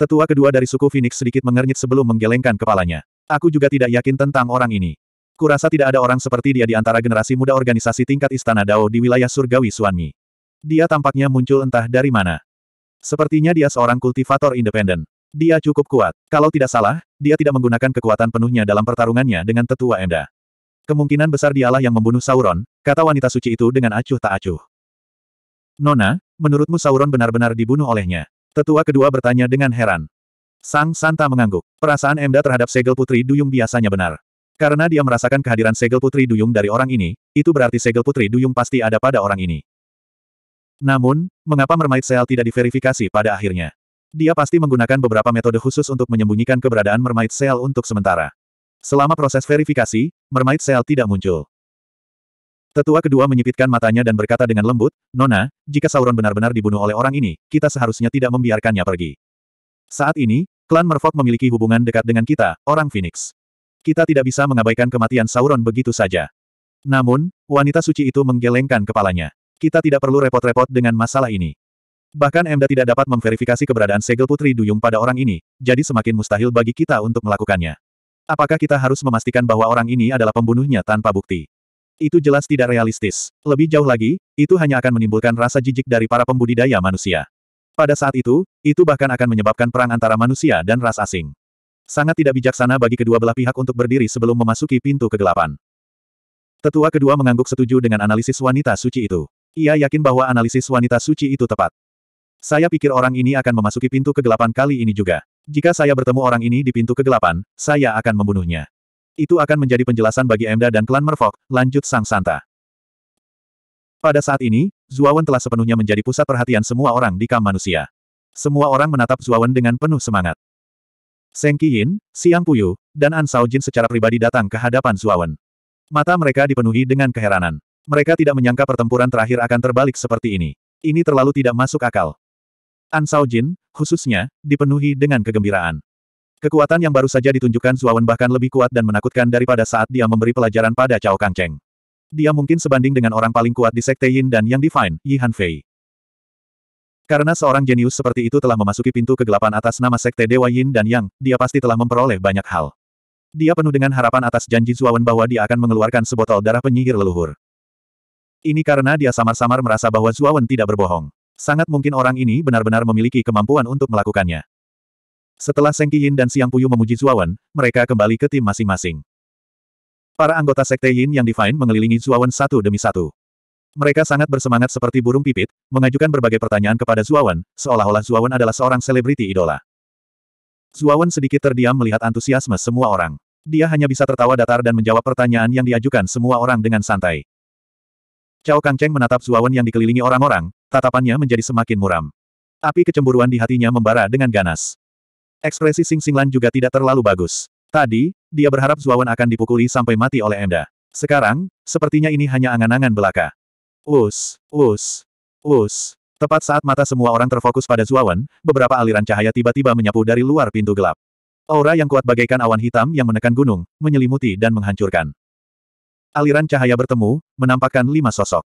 Tetua kedua dari suku Phoenix sedikit mengernyit sebelum menggelengkan kepalanya. Aku juga tidak yakin tentang orang ini. Kurasa tidak ada orang seperti dia di antara generasi muda organisasi tingkat Istana Dao di wilayah surgawi Suanmi. Dia tampaknya muncul entah dari mana. Sepertinya dia seorang kultivator independen. Dia cukup kuat. Kalau tidak salah, dia tidak menggunakan kekuatan penuhnya dalam pertarungannya dengan tetua Emda. Kemungkinan besar dialah yang membunuh Sauron, kata wanita suci itu dengan acuh tak acuh. Nona, menurutmu Sauron benar-benar dibunuh olehnya? Tetua kedua bertanya dengan heran. Sang Santa mengangguk. Perasaan Emda terhadap segel putri duyung biasanya benar. Karena dia merasakan kehadiran segel putri duyung dari orang ini, itu berarti segel putri duyung pasti ada pada orang ini. Namun, mengapa Mermaid Seal tidak diverifikasi pada akhirnya? Dia pasti menggunakan beberapa metode khusus untuk menyembunyikan keberadaan Mermaid Seal untuk sementara. Selama proses verifikasi, Mermaid Seal tidak muncul. Tetua kedua menyipitkan matanya dan berkata dengan lembut, Nona, jika Sauron benar-benar dibunuh oleh orang ini, kita seharusnya tidak membiarkannya pergi. Saat ini, klan Merfolk memiliki hubungan dekat dengan kita, orang Phoenix. Kita tidak bisa mengabaikan kematian Sauron begitu saja. Namun, wanita suci itu menggelengkan kepalanya. Kita tidak perlu repot-repot dengan masalah ini. Bahkan Emda tidak dapat memverifikasi keberadaan segel Putri Duyung pada orang ini, jadi semakin mustahil bagi kita untuk melakukannya. Apakah kita harus memastikan bahwa orang ini adalah pembunuhnya tanpa bukti? Itu jelas tidak realistis. Lebih jauh lagi, itu hanya akan menimbulkan rasa jijik dari para pembudidaya manusia. Pada saat itu, itu bahkan akan menyebabkan perang antara manusia dan ras asing. Sangat tidak bijaksana bagi kedua belah pihak untuk berdiri sebelum memasuki pintu kegelapan. Tetua kedua mengangguk setuju dengan analisis wanita suci itu. Ia yakin bahwa analisis wanita suci itu tepat. Saya pikir orang ini akan memasuki pintu kegelapan kali ini juga. Jika saya bertemu orang ini di pintu kegelapan, saya akan membunuhnya. Itu akan menjadi penjelasan bagi Emda dan klan Merfok, lanjut Sang Santa. Pada saat ini, Zuawan telah sepenuhnya menjadi pusat perhatian semua orang di kam manusia. Semua orang menatap Zuawan dengan penuh semangat. Seng Qiyin, Siang Puyu, dan An Jin secara pribadi datang ke hadapan Zuawan. Mata mereka dipenuhi dengan keheranan. Mereka tidak menyangka pertempuran terakhir akan terbalik seperti ini. Ini terlalu tidak masuk akal. An Sao Jin, khususnya, dipenuhi dengan kegembiraan. Kekuatan yang baru saja ditunjukkan Zuawan bahkan lebih kuat dan menakutkan daripada saat dia memberi pelajaran pada Cao Kangcheng. Dia mungkin sebanding dengan orang paling kuat di Sekte Yin dan Yang Divine, Yi Han Fei. Karena seorang jenius seperti itu telah memasuki pintu kegelapan atas nama Sekte Dewa Yin dan Yang, dia pasti telah memperoleh banyak hal. Dia penuh dengan harapan atas janji Zuawan bahwa dia akan mengeluarkan sebotol darah penyihir leluhur. Ini karena dia samar-samar merasa bahwa Zuawan tidak berbohong. Sangat mungkin orang ini benar-benar memiliki kemampuan untuk melakukannya. Setelah Seng Yin dan Siang Puyu memuji Zuawan, mereka kembali ke tim masing-masing. Para anggota Sekte Yin yang Divine mengelilingi Zuawan satu demi satu. Mereka sangat bersemangat seperti burung pipit, mengajukan berbagai pertanyaan kepada Zuawan, seolah-olah Zuawan adalah seorang selebriti idola. Zuawan sedikit terdiam melihat antusiasme semua orang. Dia hanya bisa tertawa datar dan menjawab pertanyaan yang diajukan semua orang dengan santai. Cao Kangcheng menatap Zuawan yang dikelilingi orang-orang, tatapannya menjadi semakin muram. Api kecemburuan di hatinya membara dengan ganas. Ekspresi Sing Singlan juga tidak terlalu bagus. Tadi, dia berharap Zuawan akan dipukuli sampai mati oleh Enda. Sekarang, sepertinya ini hanya angan-angan belaka. Us, us, us. Tepat saat mata semua orang terfokus pada Zuawan, beberapa aliran cahaya tiba-tiba menyapu dari luar pintu gelap. Aura yang kuat bagaikan awan hitam yang menekan gunung, menyelimuti dan menghancurkan. Aliran cahaya bertemu, menampakkan lima sosok.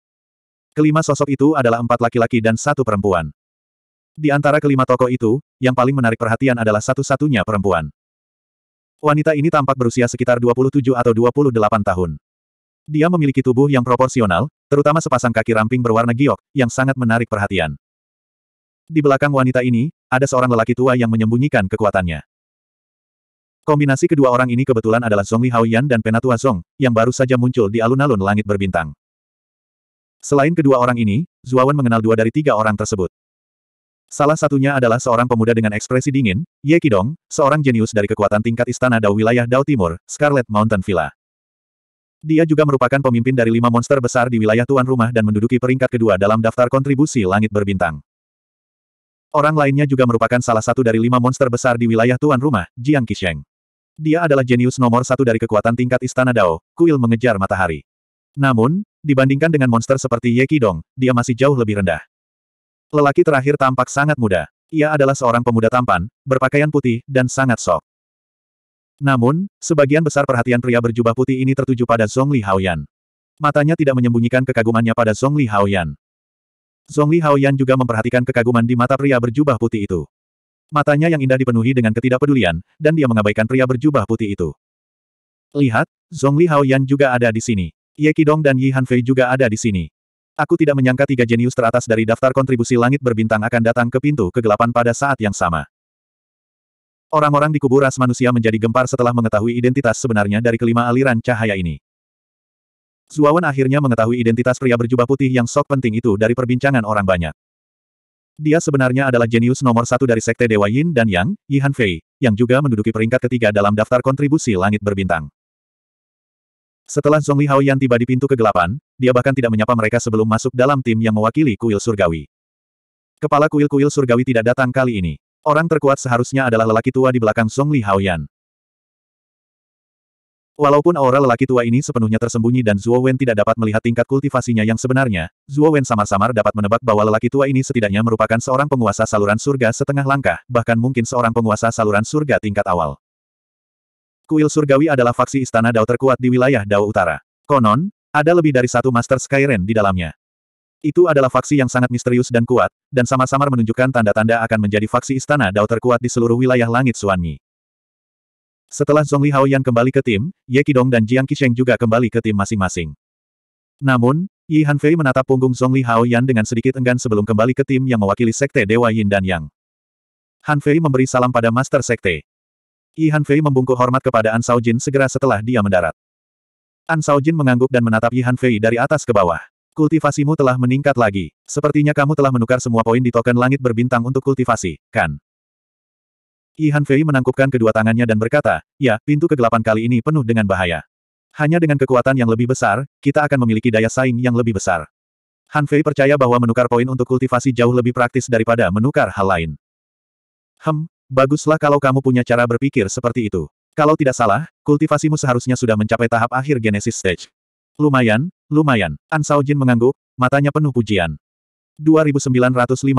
Kelima sosok itu adalah empat laki-laki dan satu perempuan. Di antara kelima tokoh itu, yang paling menarik perhatian adalah satu-satunya perempuan. Wanita ini tampak berusia sekitar 27 atau 28 tahun. Dia memiliki tubuh yang proporsional, terutama sepasang kaki ramping berwarna giok, yang sangat menarik perhatian. Di belakang wanita ini, ada seorang lelaki tua yang menyembunyikan kekuatannya. Kombinasi kedua orang ini kebetulan adalah Hao Yan dan Penatua Song, yang baru saja muncul di alun-alun langit berbintang. Selain kedua orang ini, Zuawan mengenal dua dari tiga orang tersebut. Salah satunya adalah seorang pemuda dengan ekspresi dingin, Ye Kidong, seorang jenius dari kekuatan tingkat istana Dao wilayah Dao Timur, Scarlet Mountain Villa. Dia juga merupakan pemimpin dari lima monster besar di wilayah tuan rumah dan menduduki peringkat kedua dalam daftar kontribusi langit berbintang. Orang lainnya juga merupakan salah satu dari lima monster besar di wilayah tuan rumah, Jiang Qisheng. Dia adalah jenius nomor satu dari kekuatan tingkat Istana Dao, kuil mengejar matahari. Namun, dibandingkan dengan monster seperti Ye Kidong, dia masih jauh lebih rendah. Lelaki terakhir tampak sangat muda. Ia adalah seorang pemuda tampan, berpakaian putih, dan sangat sok. Namun, sebagian besar perhatian pria berjubah putih ini tertuju pada Zhong Li Haoyan. Matanya tidak menyembunyikan kekagumannya pada Zhong Li Haoyan. Zhong Li Haoyan juga memperhatikan kekaguman di mata pria berjubah putih itu. Matanya yang indah dipenuhi dengan ketidakpedulian, dan dia mengabaikan pria berjubah putih itu. Lihat, Zhongli Yan juga ada di sini. Ye Qidong dan Yi Hanfei juga ada di sini. Aku tidak menyangka tiga jenius teratas dari daftar kontribusi langit berbintang akan datang ke pintu kegelapan pada saat yang sama. Orang-orang di kubur ras manusia menjadi gempar setelah mengetahui identitas sebenarnya dari kelima aliran cahaya ini. Zuawan akhirnya mengetahui identitas pria berjubah putih yang sok penting itu dari perbincangan orang banyak. Dia sebenarnya adalah jenius nomor satu dari Sekte Dewa Yin dan Yang, Yihan Fei, yang juga menduduki peringkat ketiga dalam daftar kontribusi langit berbintang. Setelah Zhongli Haoyan tiba di pintu kegelapan, dia bahkan tidak menyapa mereka sebelum masuk dalam tim yang mewakili kuil surgawi. Kepala kuil-kuil surgawi tidak datang kali ini. Orang terkuat seharusnya adalah lelaki tua di belakang Zhongli Haoyan. Walaupun aura lelaki tua ini sepenuhnya tersembunyi dan Zuo Wen tidak dapat melihat tingkat kultivasinya yang sebenarnya, Zuo Wen samar-samar dapat menebak bahwa lelaki tua ini setidaknya merupakan seorang penguasa saluran surga setengah langkah, bahkan mungkin seorang penguasa saluran surga tingkat awal. Kuil surgawi adalah faksi istana Dao terkuat di wilayah Dao Utara. Konon, ada lebih dari satu Master Skyren di dalamnya. Itu adalah faksi yang sangat misterius dan kuat, dan sama-samar menunjukkan tanda-tanda akan menjadi faksi istana Dao terkuat di seluruh wilayah langit Suanmi. Setelah Song Li Haoyan kembali ke tim, Ye Qidong dan Jiang Qisheng juga kembali ke tim masing-masing. Namun, Yi Hanfei menatap punggung Song Li Haoyan dengan sedikit enggan sebelum kembali ke tim yang mewakili Sekte Dewa Yin dan Yang. Hanfei memberi salam pada Master Sekte. Yi Hanfei membungkuk hormat kepada An Jin segera setelah dia mendarat. An Jin mengangguk dan menatap Yi Hanfei dari atas ke bawah. Kultivasimu telah meningkat lagi. Sepertinya kamu telah menukar semua poin di token langit berbintang untuk kultivasi, kan? Yi Han Fei menangkupkan kedua tangannya dan berkata, ya, pintu kegelapan kali ini penuh dengan bahaya. Hanya dengan kekuatan yang lebih besar, kita akan memiliki daya saing yang lebih besar. Han Fei percaya bahwa menukar poin untuk kultivasi jauh lebih praktis daripada menukar hal lain. Hem, baguslah kalau kamu punya cara berpikir seperti itu. Kalau tidak salah, kultivasimu seharusnya sudah mencapai tahap akhir Genesis Stage. Lumayan, lumayan. An Sao Jin mengangguk, matanya penuh pujian. 2958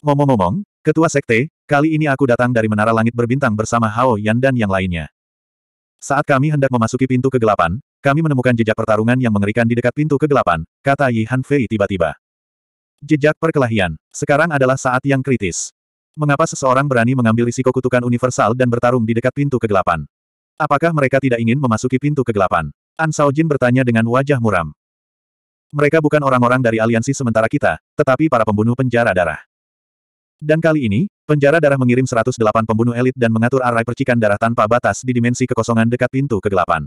Ngomong-ngomong, Ketua Sekte, kali ini aku datang dari Menara Langit Berbintang bersama Hao Yan dan yang lainnya. Saat kami hendak memasuki pintu kegelapan, kami menemukan jejak pertarungan yang mengerikan di dekat pintu kegelapan, kata Yi Han Fei tiba-tiba. Jejak perkelahian. Sekarang adalah saat yang kritis. Mengapa seseorang berani mengambil risiko kutukan universal dan bertarung di dekat pintu kegelapan? Apakah mereka tidak ingin memasuki pintu kegelapan? An Jin bertanya dengan wajah muram. Mereka bukan orang-orang dari aliansi sementara kita, tetapi para pembunuh penjara darah. Dan kali ini, penjara darah mengirim 108 pembunuh elit dan mengatur arai percikan darah tanpa batas di dimensi kekosongan dekat pintu kegelapan.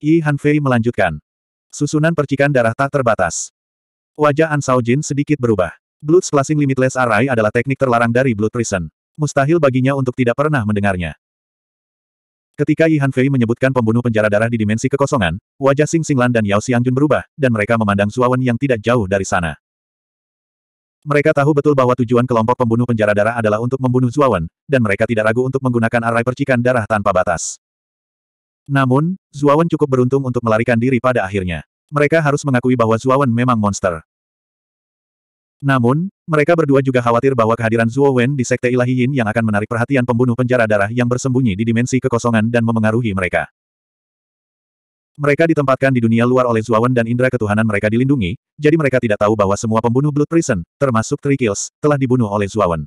Yi Hanfei melanjutkan. Susunan percikan darah tak terbatas. Wajah An Sao Jin sedikit berubah. Blood Splashing Limitless Array adalah teknik terlarang dari Blood Prison. Mustahil baginya untuk tidak pernah mendengarnya. Ketika Yi Hanfei menyebutkan pembunuh penjara darah di dimensi kekosongan, wajah Sing Singlan dan Yao Xiangjun berubah, dan mereka memandang Zuawan yang tidak jauh dari sana. Mereka tahu betul bahwa tujuan kelompok pembunuh penjara darah adalah untuk membunuh Zuawan, dan mereka tidak ragu untuk menggunakan arai percikan darah tanpa batas. Namun, Zuawan cukup beruntung untuk melarikan diri pada akhirnya. Mereka harus mengakui bahwa Zuawan memang monster. Namun, mereka berdua juga khawatir bahwa kehadiran Zuowen di Sekte Ilahi Yin yang akan menarik perhatian pembunuh penjara darah yang bersembunyi di dimensi kekosongan dan memengaruhi mereka. Mereka ditempatkan di dunia luar oleh Zuawan dan indera ketuhanan mereka dilindungi, jadi mereka tidak tahu bahwa semua pembunuh Blood Prison, termasuk Three telah dibunuh oleh Zuawan.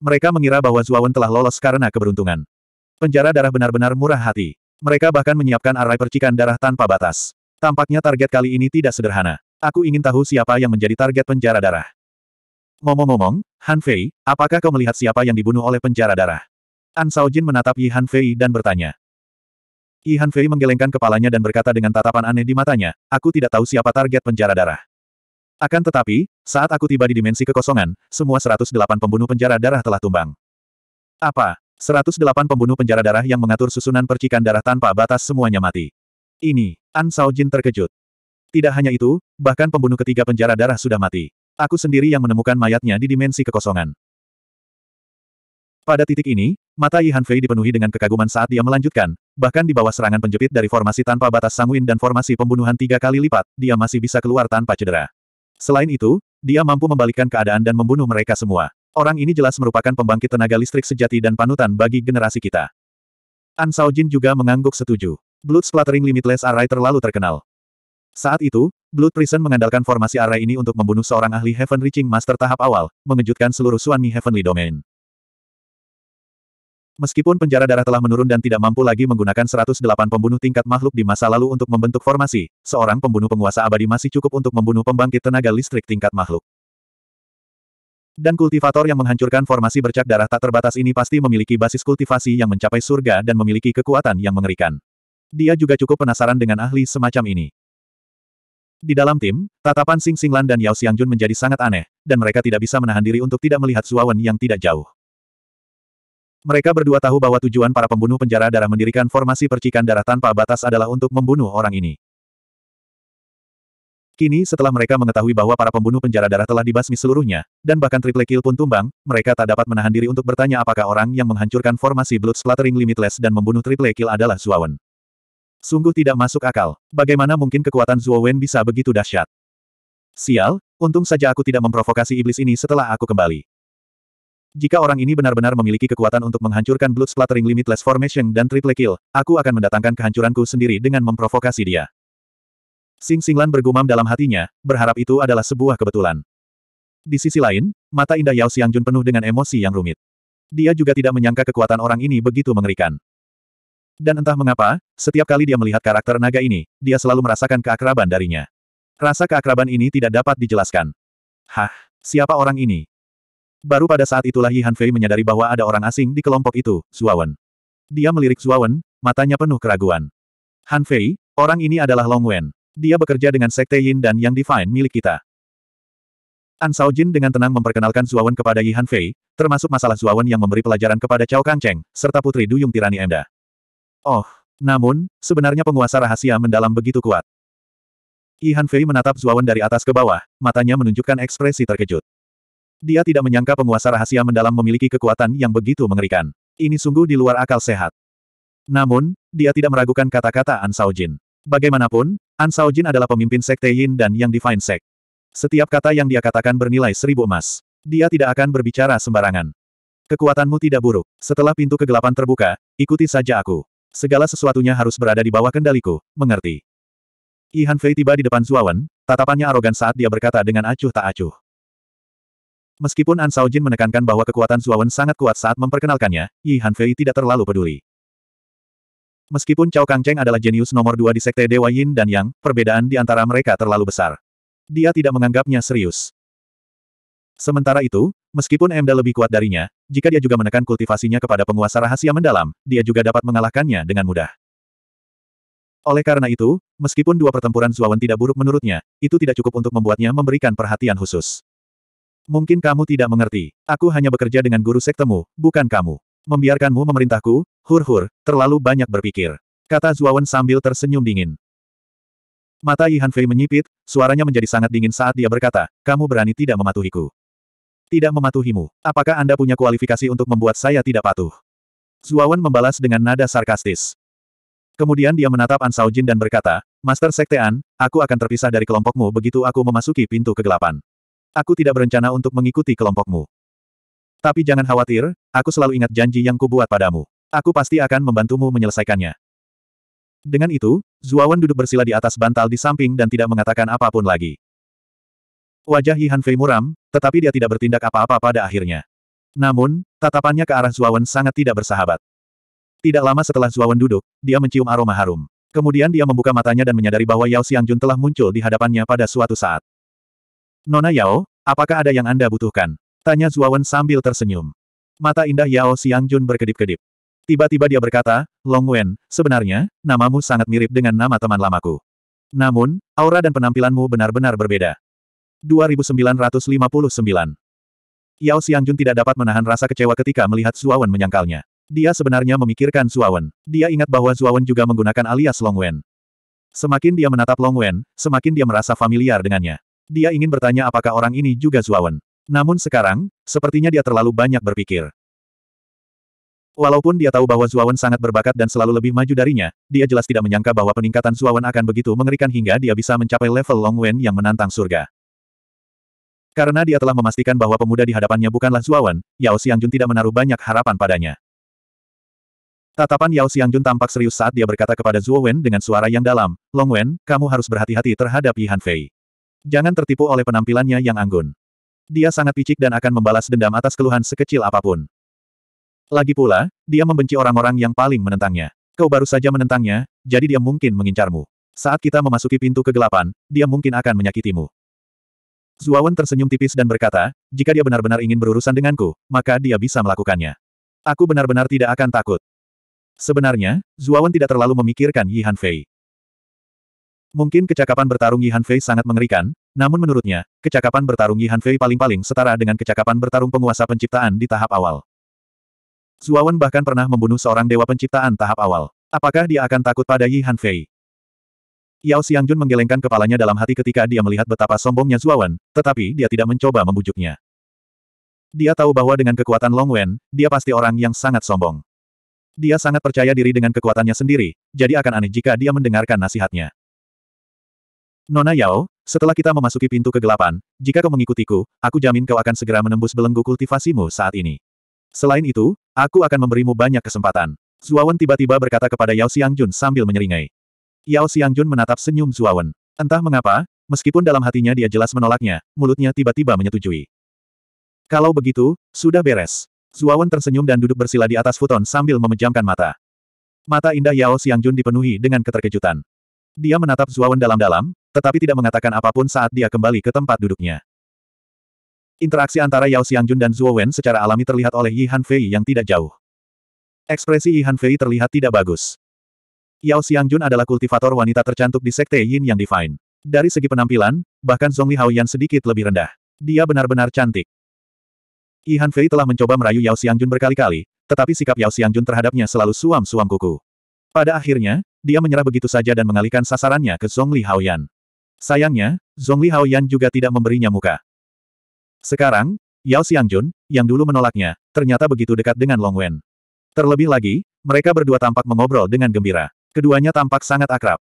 Mereka mengira bahwa Zuawan telah lolos karena keberuntungan. Penjara darah benar-benar murah hati. Mereka bahkan menyiapkan array percikan darah tanpa batas. Tampaknya target kali ini tidak sederhana. Aku ingin tahu siapa yang menjadi target penjara darah. Ngomong-ngomong, Han Fei, apakah kau melihat siapa yang dibunuh oleh penjara darah? An Saojin menatap Yi Han Fei dan bertanya. Yi Han Fei menggelengkan kepalanya dan berkata dengan tatapan aneh di matanya, aku tidak tahu siapa target penjara darah. Akan tetapi, saat aku tiba di dimensi kekosongan, semua 108 pembunuh penjara darah telah tumbang. Apa? 108 pembunuh penjara darah yang mengatur susunan percikan darah tanpa batas semuanya mati. Ini, An Sao Jin terkejut. Tidak hanya itu, bahkan pembunuh ketiga penjara darah sudah mati. Aku sendiri yang menemukan mayatnya di dimensi kekosongan. Pada titik ini, mata Yi Hanfei dipenuhi dengan kekaguman saat dia melanjutkan, bahkan di bawah serangan penjepit dari formasi tanpa batas Sanguin dan formasi pembunuhan tiga kali lipat, dia masih bisa keluar tanpa cedera. Selain itu, dia mampu membalikkan keadaan dan membunuh mereka semua. Orang ini jelas merupakan pembangkit tenaga listrik sejati dan panutan bagi generasi kita. An Jin juga mengangguk setuju. Blood Splattering Limitless Array terlalu terkenal. Saat itu, Blood Prison mengandalkan formasi array ini untuk membunuh seorang ahli Heaven Reaching Master tahap awal, mengejutkan seluruh Suanmi Heavenly Domain. Meskipun penjara darah telah menurun dan tidak mampu lagi menggunakan 108 pembunuh tingkat makhluk di masa lalu untuk membentuk formasi, seorang pembunuh penguasa abadi masih cukup untuk membunuh pembangkit tenaga listrik tingkat makhluk. Dan kultivator yang menghancurkan formasi bercak darah tak terbatas ini pasti memiliki basis kultivasi yang mencapai surga dan memiliki kekuatan yang mengerikan. Dia juga cukup penasaran dengan ahli semacam ini. Di dalam tim, tatapan Sing Singlan dan Yao Xiangjun menjadi sangat aneh, dan mereka tidak bisa menahan diri untuk tidak melihat Zuawan yang tidak jauh. Mereka berdua tahu bahwa tujuan para pembunuh penjara darah mendirikan formasi percikan darah tanpa batas adalah untuk membunuh orang ini. Kini setelah mereka mengetahui bahwa para pembunuh penjara darah telah dibasmi seluruhnya, dan bahkan triple kill pun tumbang, mereka tak dapat menahan diri untuk bertanya apakah orang yang menghancurkan formasi Blood Splattering Limitless dan membunuh triple kill adalah Zuowen. Sungguh tidak masuk akal. Bagaimana mungkin kekuatan Zuowen bisa begitu dahsyat? Sial, untung saja aku tidak memprovokasi iblis ini setelah aku kembali. Jika orang ini benar-benar memiliki kekuatan untuk menghancurkan Blood Splattering Limitless Formation dan Triple Kill, aku akan mendatangkan kehancuranku sendiri dengan memprovokasi dia. Sing Singlan bergumam dalam hatinya, berharap itu adalah sebuah kebetulan. Di sisi lain, mata indah Yao Jun penuh dengan emosi yang rumit. Dia juga tidak menyangka kekuatan orang ini begitu mengerikan. Dan entah mengapa, setiap kali dia melihat karakter naga ini, dia selalu merasakan keakraban darinya. Rasa keakraban ini tidak dapat dijelaskan. Hah, siapa orang ini? Baru pada saat itulah Yi Hanfei menyadari bahwa ada orang asing di kelompok itu, Zuawan. Dia melirik Zuawan, matanya penuh keraguan. Hanfei, orang ini adalah Long Wen. Dia bekerja dengan Sekte Yin dan Yang Divine milik kita. An Jin dengan tenang memperkenalkan Zuawan kepada Yi Hanfei, termasuk masalah Zuawan yang memberi pelajaran kepada Cao Kangcheng, serta putri Duyung Tirani Emda. Oh, namun, sebenarnya penguasa rahasia mendalam begitu kuat. Yi Hanfei menatap Zuawan dari atas ke bawah, matanya menunjukkan ekspresi terkejut. Dia tidak menyangka penguasa rahasia mendalam memiliki kekuatan yang begitu mengerikan. Ini sungguh di luar akal sehat. Namun, dia tidak meragukan kata-kata An Saojin. Bagaimanapun, An Saojin adalah pemimpin sekte Yin dan Yang Divine Sect. Setiap kata yang dia katakan bernilai seribu emas. Dia tidak akan berbicara sembarangan. Kekuatanmu tidak buruk. Setelah pintu kegelapan terbuka, ikuti saja aku. Segala sesuatunya harus berada di bawah kendaliku, mengerti. Ihan Fei tiba di depan Zuawan, tatapannya arogan saat dia berkata dengan acuh tak acuh. Meskipun An Saojin menekankan bahwa kekuatan Zuawan sangat kuat saat memperkenalkannya, Yi Hanfei tidak terlalu peduli. Meskipun Cao Kangcheng adalah jenius nomor dua di Sekte Dewa Yin dan Yang, perbedaan di antara mereka terlalu besar. Dia tidak menganggapnya serius. Sementara itu, meskipun Emda lebih kuat darinya, jika dia juga menekan kultivasinya kepada penguasa rahasia mendalam, dia juga dapat mengalahkannya dengan mudah. Oleh karena itu, meskipun dua pertempuran Zuawan tidak buruk menurutnya, itu tidak cukup untuk membuatnya memberikan perhatian khusus. Mungkin kamu tidak mengerti. Aku hanya bekerja dengan guru sektemu, bukan kamu. Membiarkanmu memerintahku, hur-hur, terlalu banyak berpikir. Kata Zuawan sambil tersenyum dingin. Mata Yihan Fei menyipit, suaranya menjadi sangat dingin saat dia berkata, kamu berani tidak mematuhiku. Tidak mematuhimu. Apakah Anda punya kualifikasi untuk membuat saya tidak patuh? Zuawan membalas dengan nada sarkastis. Kemudian dia menatap An Saojin dan berkata, Master Sektean, aku akan terpisah dari kelompokmu begitu aku memasuki pintu kegelapan. Aku tidak berencana untuk mengikuti kelompokmu. Tapi jangan khawatir, aku selalu ingat janji yang kubuat padamu. Aku pasti akan membantumu menyelesaikannya. Dengan itu, Zuawan duduk bersila di atas bantal di samping dan tidak mengatakan apapun lagi. Wajah Yihan Fei muram, tetapi dia tidak bertindak apa-apa pada akhirnya. Namun, tatapannya ke arah Zuawan sangat tidak bersahabat. Tidak lama setelah Zuawan duduk, dia mencium aroma harum. Kemudian dia membuka matanya dan menyadari bahwa Yao Xiangjun telah muncul di hadapannya pada suatu saat. Nona Yao, apakah ada yang Anda butuhkan? Tanya Zuawan sambil tersenyum. Mata indah Yao Jun berkedip-kedip. Tiba-tiba dia berkata, Long Wen, sebenarnya, namamu sangat mirip dengan nama teman lamaku. Namun, aura dan penampilanmu benar-benar berbeda. 2959 Yao Jun tidak dapat menahan rasa kecewa ketika melihat Zuawan menyangkalnya. Dia sebenarnya memikirkan Zuawan. Dia ingat bahwa Zuawan juga menggunakan alias Long Wen. Semakin dia menatap Long Wen, semakin dia merasa familiar dengannya. Dia ingin bertanya apakah orang ini juga Zuawan. Namun sekarang, sepertinya dia terlalu banyak berpikir. Walaupun dia tahu bahwa Zuawan sangat berbakat dan selalu lebih maju darinya, dia jelas tidak menyangka bahwa peningkatan Zuawan akan begitu mengerikan hingga dia bisa mencapai level Long Wen yang menantang surga. Karena dia telah memastikan bahwa pemuda di hadapannya bukanlah Zuawan, Yao Xiangjun tidak menaruh banyak harapan padanya. Tatapan Yao Xiangjun tampak serius saat dia berkata kepada Zuo dengan suara yang dalam, Long Wen, kamu harus berhati-hati terhadap Yi Han Fei. Jangan tertipu oleh penampilannya yang anggun. Dia sangat picik dan akan membalas dendam atas keluhan sekecil apapun. Lagi pula, dia membenci orang-orang yang paling menentangnya. Kau baru saja menentangnya, jadi dia mungkin mengincarmu. Saat kita memasuki pintu kegelapan, dia mungkin akan menyakitimu. Zuawan tersenyum tipis dan berkata, jika dia benar-benar ingin berurusan denganku, maka dia bisa melakukannya. Aku benar-benar tidak akan takut. Sebenarnya, Zuawan tidak terlalu memikirkan Yi Han Fei. Mungkin kecakapan bertarung Yi Hanfei sangat mengerikan, namun menurutnya, kecakapan bertarung Yi Hanfei paling-paling setara dengan kecakapan bertarung penguasa penciptaan di tahap awal. Zuawan bahkan pernah membunuh seorang dewa penciptaan tahap awal. Apakah dia akan takut pada Yi Hanfei? Yao Xiangjun menggelengkan kepalanya dalam hati ketika dia melihat betapa sombongnya Zuawan, tetapi dia tidak mencoba membujuknya. Dia tahu bahwa dengan kekuatan Long Wen, dia pasti orang yang sangat sombong. Dia sangat percaya diri dengan kekuatannya sendiri, jadi akan aneh jika dia mendengarkan nasihatnya. Nona Yao, setelah kita memasuki pintu kegelapan, jika kau mengikutiku, aku jamin kau akan segera menembus belenggu kultivasimu saat ini. Selain itu, aku akan memberimu banyak kesempatan. Zuawan tiba-tiba berkata kepada Yao Xiangjun sambil menyeringai. Yao Xiangjun menatap senyum Zuawan. Entah mengapa, meskipun dalam hatinya dia jelas menolaknya, mulutnya tiba-tiba menyetujui. Kalau begitu, sudah beres. Zuawan tersenyum dan duduk bersila di atas futon sambil memejamkan mata. Mata indah Yao Xiangjun dipenuhi dengan keterkejutan. Dia menatap Zuawan dalam-dalam, tetapi tidak mengatakan apapun saat dia kembali ke tempat duduknya. Interaksi antara Yao Xiangjun dan Zhuo Wen secara alami terlihat oleh Yi Han Fei yang tidak jauh. Ekspresi Yi Han Fei terlihat tidak bagus. Yao Xiangjun adalah kultivator wanita tercantik di sekte Yin yang Divine. Dari segi penampilan, bahkan Zhongli Haoyan sedikit lebih rendah. Dia benar-benar cantik. Yi Han Fei telah mencoba merayu Yao Xiangjun berkali-kali, tetapi sikap Yao Xiangjun terhadapnya selalu suam-suam kuku. Pada akhirnya, dia menyerah begitu saja dan mengalihkan sasarannya ke Zhongli Haoyan. Sayangnya, Zhongli Haoyan juga tidak memberinya muka. Sekarang, Yao Xiangjun, yang dulu menolaknya, ternyata begitu dekat dengan Long Wen. Terlebih lagi, mereka berdua tampak mengobrol dengan gembira. Keduanya tampak sangat akrab.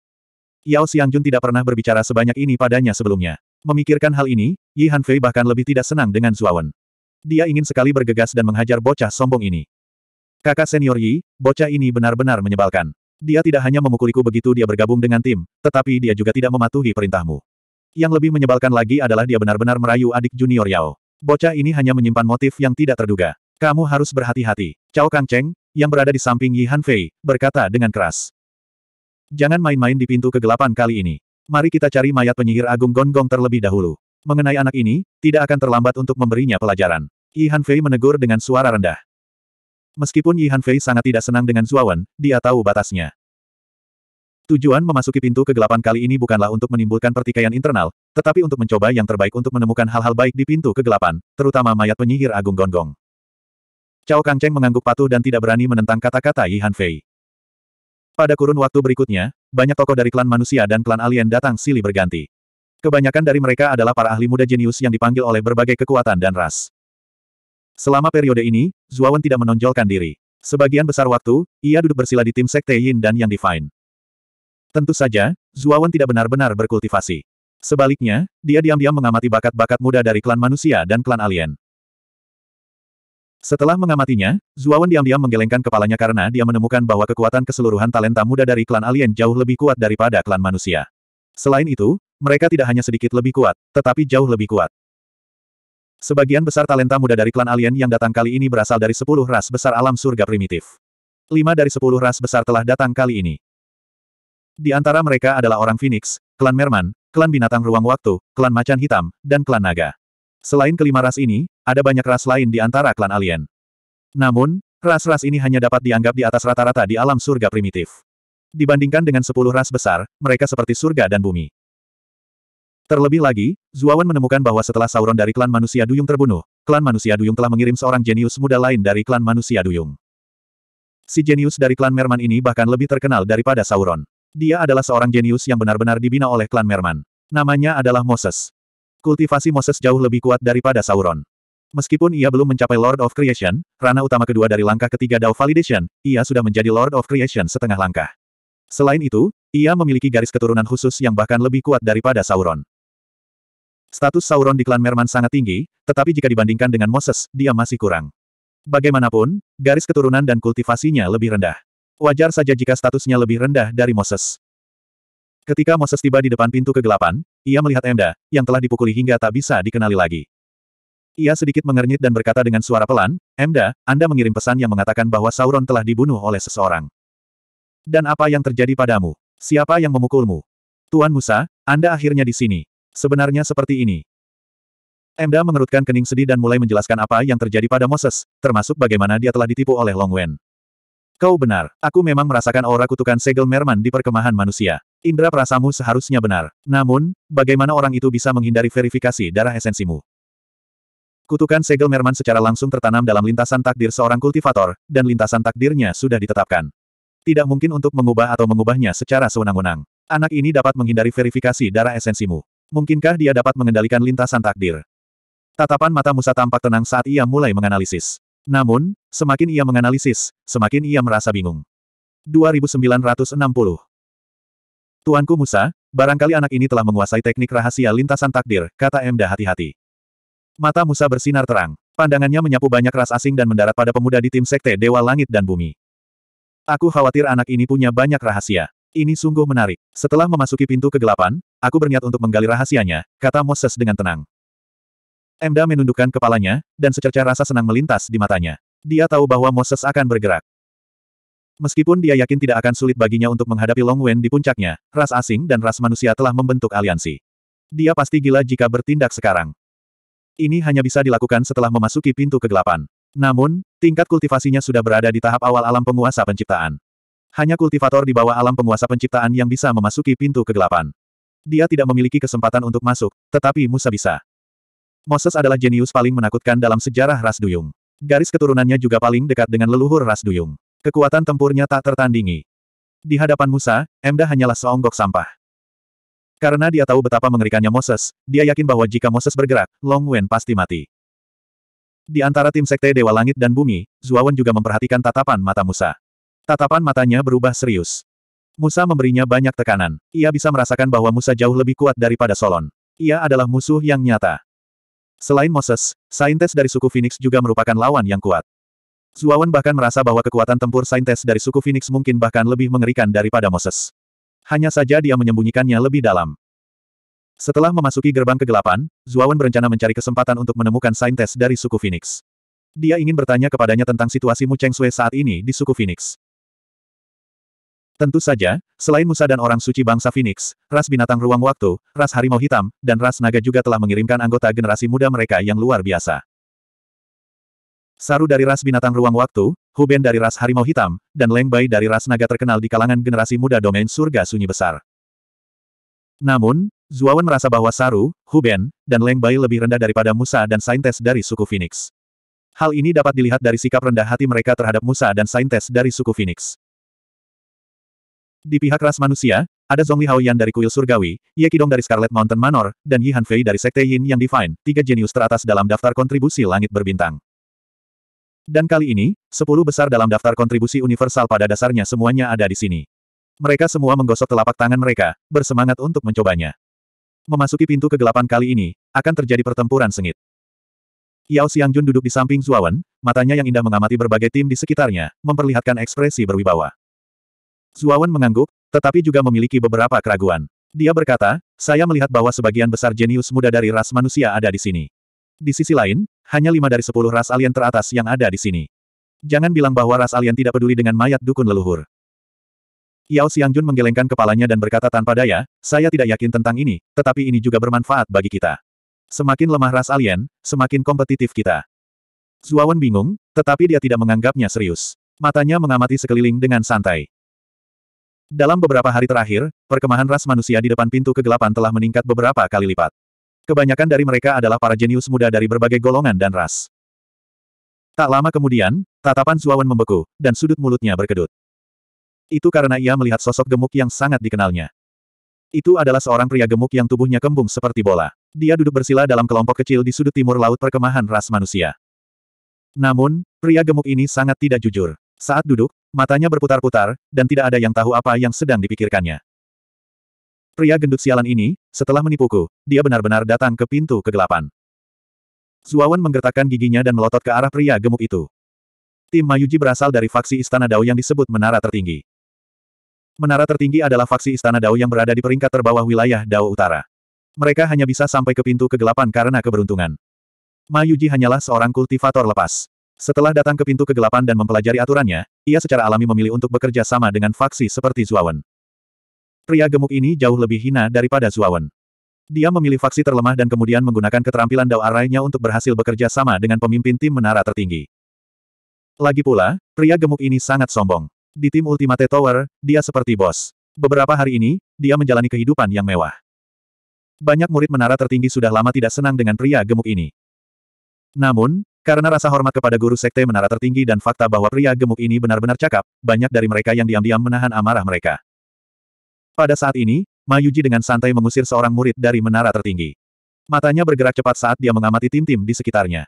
Yao Xiangjun tidak pernah berbicara sebanyak ini padanya sebelumnya. Memikirkan hal ini, Yi Hanfei bahkan lebih tidak senang dengan Zuawan. Dia ingin sekali bergegas dan menghajar bocah sombong ini. Kakak senior Yi, bocah ini benar-benar menyebalkan. Dia tidak hanya memukuliku begitu dia bergabung dengan tim, tetapi dia juga tidak mematuhi perintahmu. Yang lebih menyebalkan lagi adalah dia benar-benar merayu adik junior Yao. Bocah ini hanya menyimpan motif yang tidak terduga. Kamu harus berhati-hati. Cao Kangcheng, yang berada di samping Yi Hanfei, berkata dengan keras. Jangan main-main di pintu kegelapan kali ini. Mari kita cari mayat penyihir agung Gonggong terlebih dahulu. Mengenai anak ini, tidak akan terlambat untuk memberinya pelajaran. Yi Hanfei menegur dengan suara rendah. Meskipun Yi Hanfei sangat tidak senang dengan Zuawan, dia tahu batasnya. Tujuan memasuki pintu kegelapan kali ini bukanlah untuk menimbulkan pertikaian internal, tetapi untuk mencoba yang terbaik untuk menemukan hal-hal baik di pintu kegelapan, terutama mayat penyihir Agung Gonggong. Cao Kangcheng mengangguk patuh dan tidak berani menentang kata-kata Yi Hanfei. Pada kurun waktu berikutnya, banyak tokoh dari klan manusia dan klan alien datang silih berganti. Kebanyakan dari mereka adalah para ahli muda jenius yang dipanggil oleh berbagai kekuatan dan ras. Selama periode ini, Zuawan tidak menonjolkan diri. Sebagian besar waktu, ia duduk bersila di tim Sekte Yin dan Yang Divine. Tentu saja, Zuawan tidak benar-benar berkultivasi. Sebaliknya, dia diam-diam mengamati bakat-bakat muda dari klan manusia dan klan alien. Setelah mengamatinya, Zuawan diam-diam menggelengkan kepalanya karena dia menemukan bahwa kekuatan keseluruhan talenta muda dari klan alien jauh lebih kuat daripada klan manusia. Selain itu, mereka tidak hanya sedikit lebih kuat, tetapi jauh lebih kuat. Sebagian besar talenta muda dari klan alien yang datang kali ini berasal dari sepuluh ras besar alam surga primitif. Lima dari sepuluh ras besar telah datang kali ini. Di antara mereka adalah orang Phoenix, klan Merman, klan binatang ruang waktu, klan macan hitam, dan klan naga. Selain kelima ras ini, ada banyak ras lain di antara klan alien. Namun, ras-ras ini hanya dapat dianggap di atas rata-rata di alam surga primitif. Dibandingkan dengan sepuluh ras besar, mereka seperti surga dan bumi. Terlebih lagi, Zuawan menemukan bahwa setelah Sauron dari klan manusia duyung terbunuh, klan manusia duyung telah mengirim seorang jenius muda lain dari klan manusia duyung. Si jenius dari klan Merman ini bahkan lebih terkenal daripada Sauron. Dia adalah seorang jenius yang benar-benar dibina oleh klan Merman. Namanya adalah Moses. Kultivasi Moses jauh lebih kuat daripada Sauron. Meskipun ia belum mencapai Lord of Creation, Rana utama kedua dari langkah ketiga Dao Validation, ia sudah menjadi Lord of Creation setengah langkah. Selain itu, ia memiliki garis keturunan khusus yang bahkan lebih kuat daripada Sauron. Status Sauron di klan Merman sangat tinggi, tetapi jika dibandingkan dengan Moses, dia masih kurang. Bagaimanapun, garis keturunan dan kultivasinya lebih rendah. Wajar saja jika statusnya lebih rendah dari Moses. Ketika Moses tiba di depan pintu kegelapan, ia melihat Emda, yang telah dipukuli hingga tak bisa dikenali lagi. Ia sedikit mengernyit dan berkata dengan suara pelan, Emda, Anda mengirim pesan yang mengatakan bahwa Sauron telah dibunuh oleh seseorang. Dan apa yang terjadi padamu? Siapa yang memukulmu? Tuan Musa, Anda akhirnya di sini. Sebenarnya seperti ini. Emda mengerutkan kening sedih dan mulai menjelaskan apa yang terjadi pada Moses, termasuk bagaimana dia telah ditipu oleh Long Wen. Kau benar, aku memang merasakan aura kutukan segel merman di perkemahan manusia. Indra perasamu seharusnya benar. Namun, bagaimana orang itu bisa menghindari verifikasi darah esensimu? Kutukan segel merman secara langsung tertanam dalam lintasan takdir seorang kultivator, dan lintasan takdirnya sudah ditetapkan. Tidak mungkin untuk mengubah atau mengubahnya secara sewenang-wenang. Anak ini dapat menghindari verifikasi darah esensimu. Mungkinkah dia dapat mengendalikan lintasan takdir? Tatapan mata Musa tampak tenang saat ia mulai menganalisis. Namun, semakin ia menganalisis, semakin ia merasa bingung. 2960 Tuanku Musa, barangkali anak ini telah menguasai teknik rahasia lintasan takdir, kata Emda hati-hati. Mata Musa bersinar terang. Pandangannya menyapu banyak ras asing dan mendarat pada pemuda di tim sekte Dewa Langit dan Bumi. Aku khawatir anak ini punya banyak rahasia. Ini sungguh menarik. Setelah memasuki pintu kegelapan, aku berniat untuk menggali rahasianya, kata Moses dengan tenang. Emda menundukkan kepalanya, dan secerca rasa senang melintas di matanya. Dia tahu bahwa Moses akan bergerak. Meskipun dia yakin tidak akan sulit baginya untuk menghadapi Long Wen di puncaknya, ras asing dan ras manusia telah membentuk aliansi. Dia pasti gila jika bertindak sekarang. Ini hanya bisa dilakukan setelah memasuki pintu kegelapan. Namun, tingkat kultivasinya sudah berada di tahap awal alam penguasa penciptaan. Hanya kultivator di bawah alam penguasa penciptaan yang bisa memasuki pintu kegelapan. Dia tidak memiliki kesempatan untuk masuk, tetapi Musa bisa. Moses adalah jenius paling menakutkan dalam sejarah ras duyung. Garis keturunannya juga paling dekat dengan leluhur ras duyung. Kekuatan tempurnya tak tertandingi. Di hadapan Musa, Emda hanyalah seonggok sampah. Karena dia tahu betapa mengerikannya Moses, dia yakin bahwa jika Moses bergerak, Long Wen pasti mati. Di antara tim sekte Dewa Langit dan Bumi, Zuawan juga memperhatikan tatapan mata Musa. Tatapan matanya berubah serius. Musa memberinya banyak tekanan. Ia bisa merasakan bahwa Musa jauh lebih kuat daripada Solon. Ia adalah musuh yang nyata. Selain Moses, saintes dari suku Phoenix juga merupakan lawan yang kuat. Zuawan bahkan merasa bahwa kekuatan tempur saintes dari suku Phoenix mungkin bahkan lebih mengerikan daripada Moses. Hanya saja dia menyembunyikannya lebih dalam. Setelah memasuki gerbang kegelapan, Zuawan berencana mencari kesempatan untuk menemukan saintes dari suku Phoenix. Dia ingin bertanya kepadanya tentang situasi Mu Cheng Sui saat ini di suku Phoenix. Tentu saja, selain Musa dan orang suci bangsa Phoenix, ras binatang ruang waktu, ras harimau hitam, dan ras naga juga telah mengirimkan anggota generasi muda mereka yang luar biasa. Saru dari ras binatang ruang waktu, Huben dari ras harimau hitam, dan Leng Bai dari ras naga terkenal di kalangan generasi muda domain surga sunyi besar. Namun, Zuawan merasa bahwa Saru, Huben, dan Leng Bai lebih rendah daripada Musa dan Saintes dari suku Phoenix. Hal ini dapat dilihat dari sikap rendah hati mereka terhadap Musa dan Saintes dari suku Phoenix. Di pihak ras manusia, ada Zhongli Haoyan dari kuil surgawi, Ye Qidong dari Scarlet Mountain Manor, dan Yi Hanfei dari Sekte Yin yang Divine, tiga jenius teratas dalam daftar kontribusi langit berbintang. Dan kali ini, sepuluh besar dalam daftar kontribusi universal pada dasarnya semuanya ada di sini. Mereka semua menggosok telapak tangan mereka, bersemangat untuk mencobanya. Memasuki pintu kegelapan kali ini, akan terjadi pertempuran sengit. Yao Xiangjun duduk di samping Zuawan, matanya yang indah mengamati berbagai tim di sekitarnya, memperlihatkan ekspresi berwibawa. Zuawan mengangguk, tetapi juga memiliki beberapa keraguan. Dia berkata, saya melihat bahwa sebagian besar jenius muda dari ras manusia ada di sini. Di sisi lain, hanya lima dari sepuluh ras alien teratas yang ada di sini. Jangan bilang bahwa ras alien tidak peduli dengan mayat dukun leluhur. Yao Xiangjun menggelengkan kepalanya dan berkata tanpa daya, saya tidak yakin tentang ini, tetapi ini juga bermanfaat bagi kita. Semakin lemah ras alien, semakin kompetitif kita. Zuawan bingung, tetapi dia tidak menganggapnya serius. Matanya mengamati sekeliling dengan santai. Dalam beberapa hari terakhir, perkemahan ras manusia di depan pintu kegelapan telah meningkat beberapa kali lipat. Kebanyakan dari mereka adalah para jenius muda dari berbagai golongan dan ras. Tak lama kemudian, tatapan Zuawan membeku, dan sudut mulutnya berkedut. Itu karena ia melihat sosok gemuk yang sangat dikenalnya. Itu adalah seorang pria gemuk yang tubuhnya kembung seperti bola. Dia duduk bersila dalam kelompok kecil di sudut timur laut perkemahan ras manusia. Namun, pria gemuk ini sangat tidak jujur. Saat duduk, matanya berputar-putar, dan tidak ada yang tahu apa yang sedang dipikirkannya. Pria gendut sialan ini, setelah menipuku, dia benar-benar datang ke pintu kegelapan. Zuawan menggertakkan giginya dan melotot ke arah pria gemuk itu. Tim Mayuji berasal dari faksi Istana Dao yang disebut Menara Tertinggi. Menara tertinggi adalah faksi Istana Dao yang berada di peringkat terbawah wilayah Dao Utara. Mereka hanya bisa sampai ke pintu kegelapan karena keberuntungan. Mayuji hanyalah seorang kultivator lepas. Setelah datang ke pintu kegelapan dan mempelajari aturannya, ia secara alami memilih untuk bekerja sama dengan faksi seperti Zuawan. Pria gemuk ini jauh lebih hina daripada Zuawan. Dia memilih faksi terlemah dan kemudian menggunakan keterampilan Dao Arainya untuk berhasil bekerja sama dengan pemimpin tim menara tertinggi. Lagi pula, pria gemuk ini sangat sombong. Di tim Ultimate Tower, dia seperti bos. Beberapa hari ini, dia menjalani kehidupan yang mewah. Banyak murid menara tertinggi sudah lama tidak senang dengan pria gemuk ini. Namun, karena rasa hormat kepada guru sekte menara tertinggi dan fakta bahwa pria gemuk ini benar-benar cakap, banyak dari mereka yang diam-diam menahan amarah mereka. Pada saat ini, Mayuji dengan santai mengusir seorang murid dari menara tertinggi. Matanya bergerak cepat saat dia mengamati tim-tim di sekitarnya.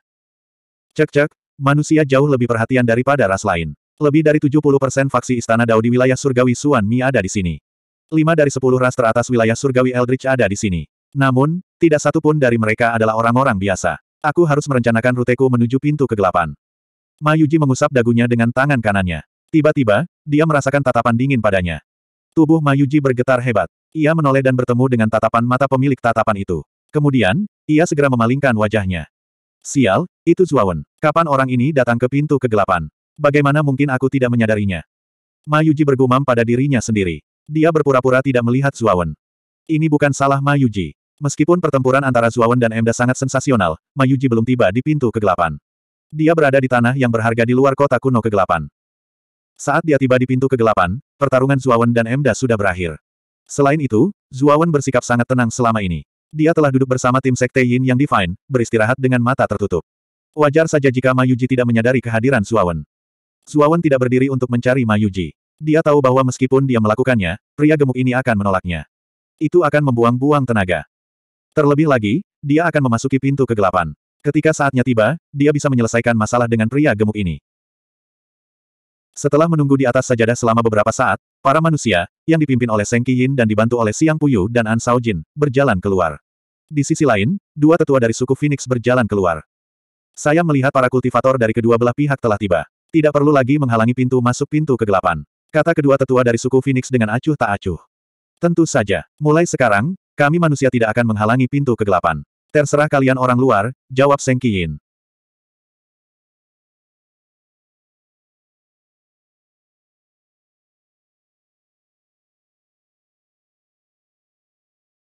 Cek-cek, manusia jauh lebih perhatian daripada ras lain. Lebih dari 70% faksi istana Dao di wilayah surgawi Suan Mi ada di sini. Lima dari sepuluh ras teratas wilayah surgawi Eldritch ada di sini. Namun, tidak satu pun dari mereka adalah orang-orang biasa. Aku harus merencanakan ruteku menuju pintu kegelapan. Mayuji mengusap dagunya dengan tangan kanannya. Tiba-tiba, dia merasakan tatapan dingin padanya. Tubuh Mayuji bergetar hebat. Ia menoleh dan bertemu dengan tatapan mata pemilik tatapan itu. Kemudian, ia segera memalingkan wajahnya. Sial, itu Zuawan. Kapan orang ini datang ke pintu kegelapan? Bagaimana mungkin aku tidak menyadarinya? Mayuji bergumam pada dirinya sendiri. Dia berpura-pura tidak melihat Zuawan. Ini bukan salah Mayuji. Meskipun pertempuran antara Zuawan dan Emda sangat sensasional, Mayuji belum tiba di pintu kegelapan. Dia berada di tanah yang berharga di luar kota kuno kegelapan. Saat dia tiba di pintu kegelapan, pertarungan Zuawan dan Emda sudah berakhir. Selain itu, Zuawan bersikap sangat tenang selama ini. Dia telah duduk bersama tim Sekte Yin yang Divine, beristirahat dengan mata tertutup. Wajar saja jika Mayuji tidak menyadari kehadiran Zuawan. Zuawan tidak berdiri untuk mencari Mayuji. Dia tahu bahwa meskipun dia melakukannya, pria gemuk ini akan menolaknya. Itu akan membuang-buang tenaga. Terlebih lagi, dia akan memasuki pintu kegelapan. Ketika saatnya tiba, dia bisa menyelesaikan masalah dengan pria gemuk ini. Setelah menunggu di atas sajadah selama beberapa saat, para manusia, yang dipimpin oleh Seng Yin dan dibantu oleh Siang Puyu dan An Sao Jin, berjalan keluar. Di sisi lain, dua tetua dari suku Phoenix berjalan keluar. Saya melihat para kultivator dari kedua belah pihak telah tiba. Tidak perlu lagi menghalangi pintu masuk pintu kegelapan. Kata kedua tetua dari suku Phoenix dengan acuh tak acuh. Tentu saja, mulai sekarang, kami manusia tidak akan menghalangi pintu kegelapan. Terserah kalian orang luar, jawab Seng Qiyin.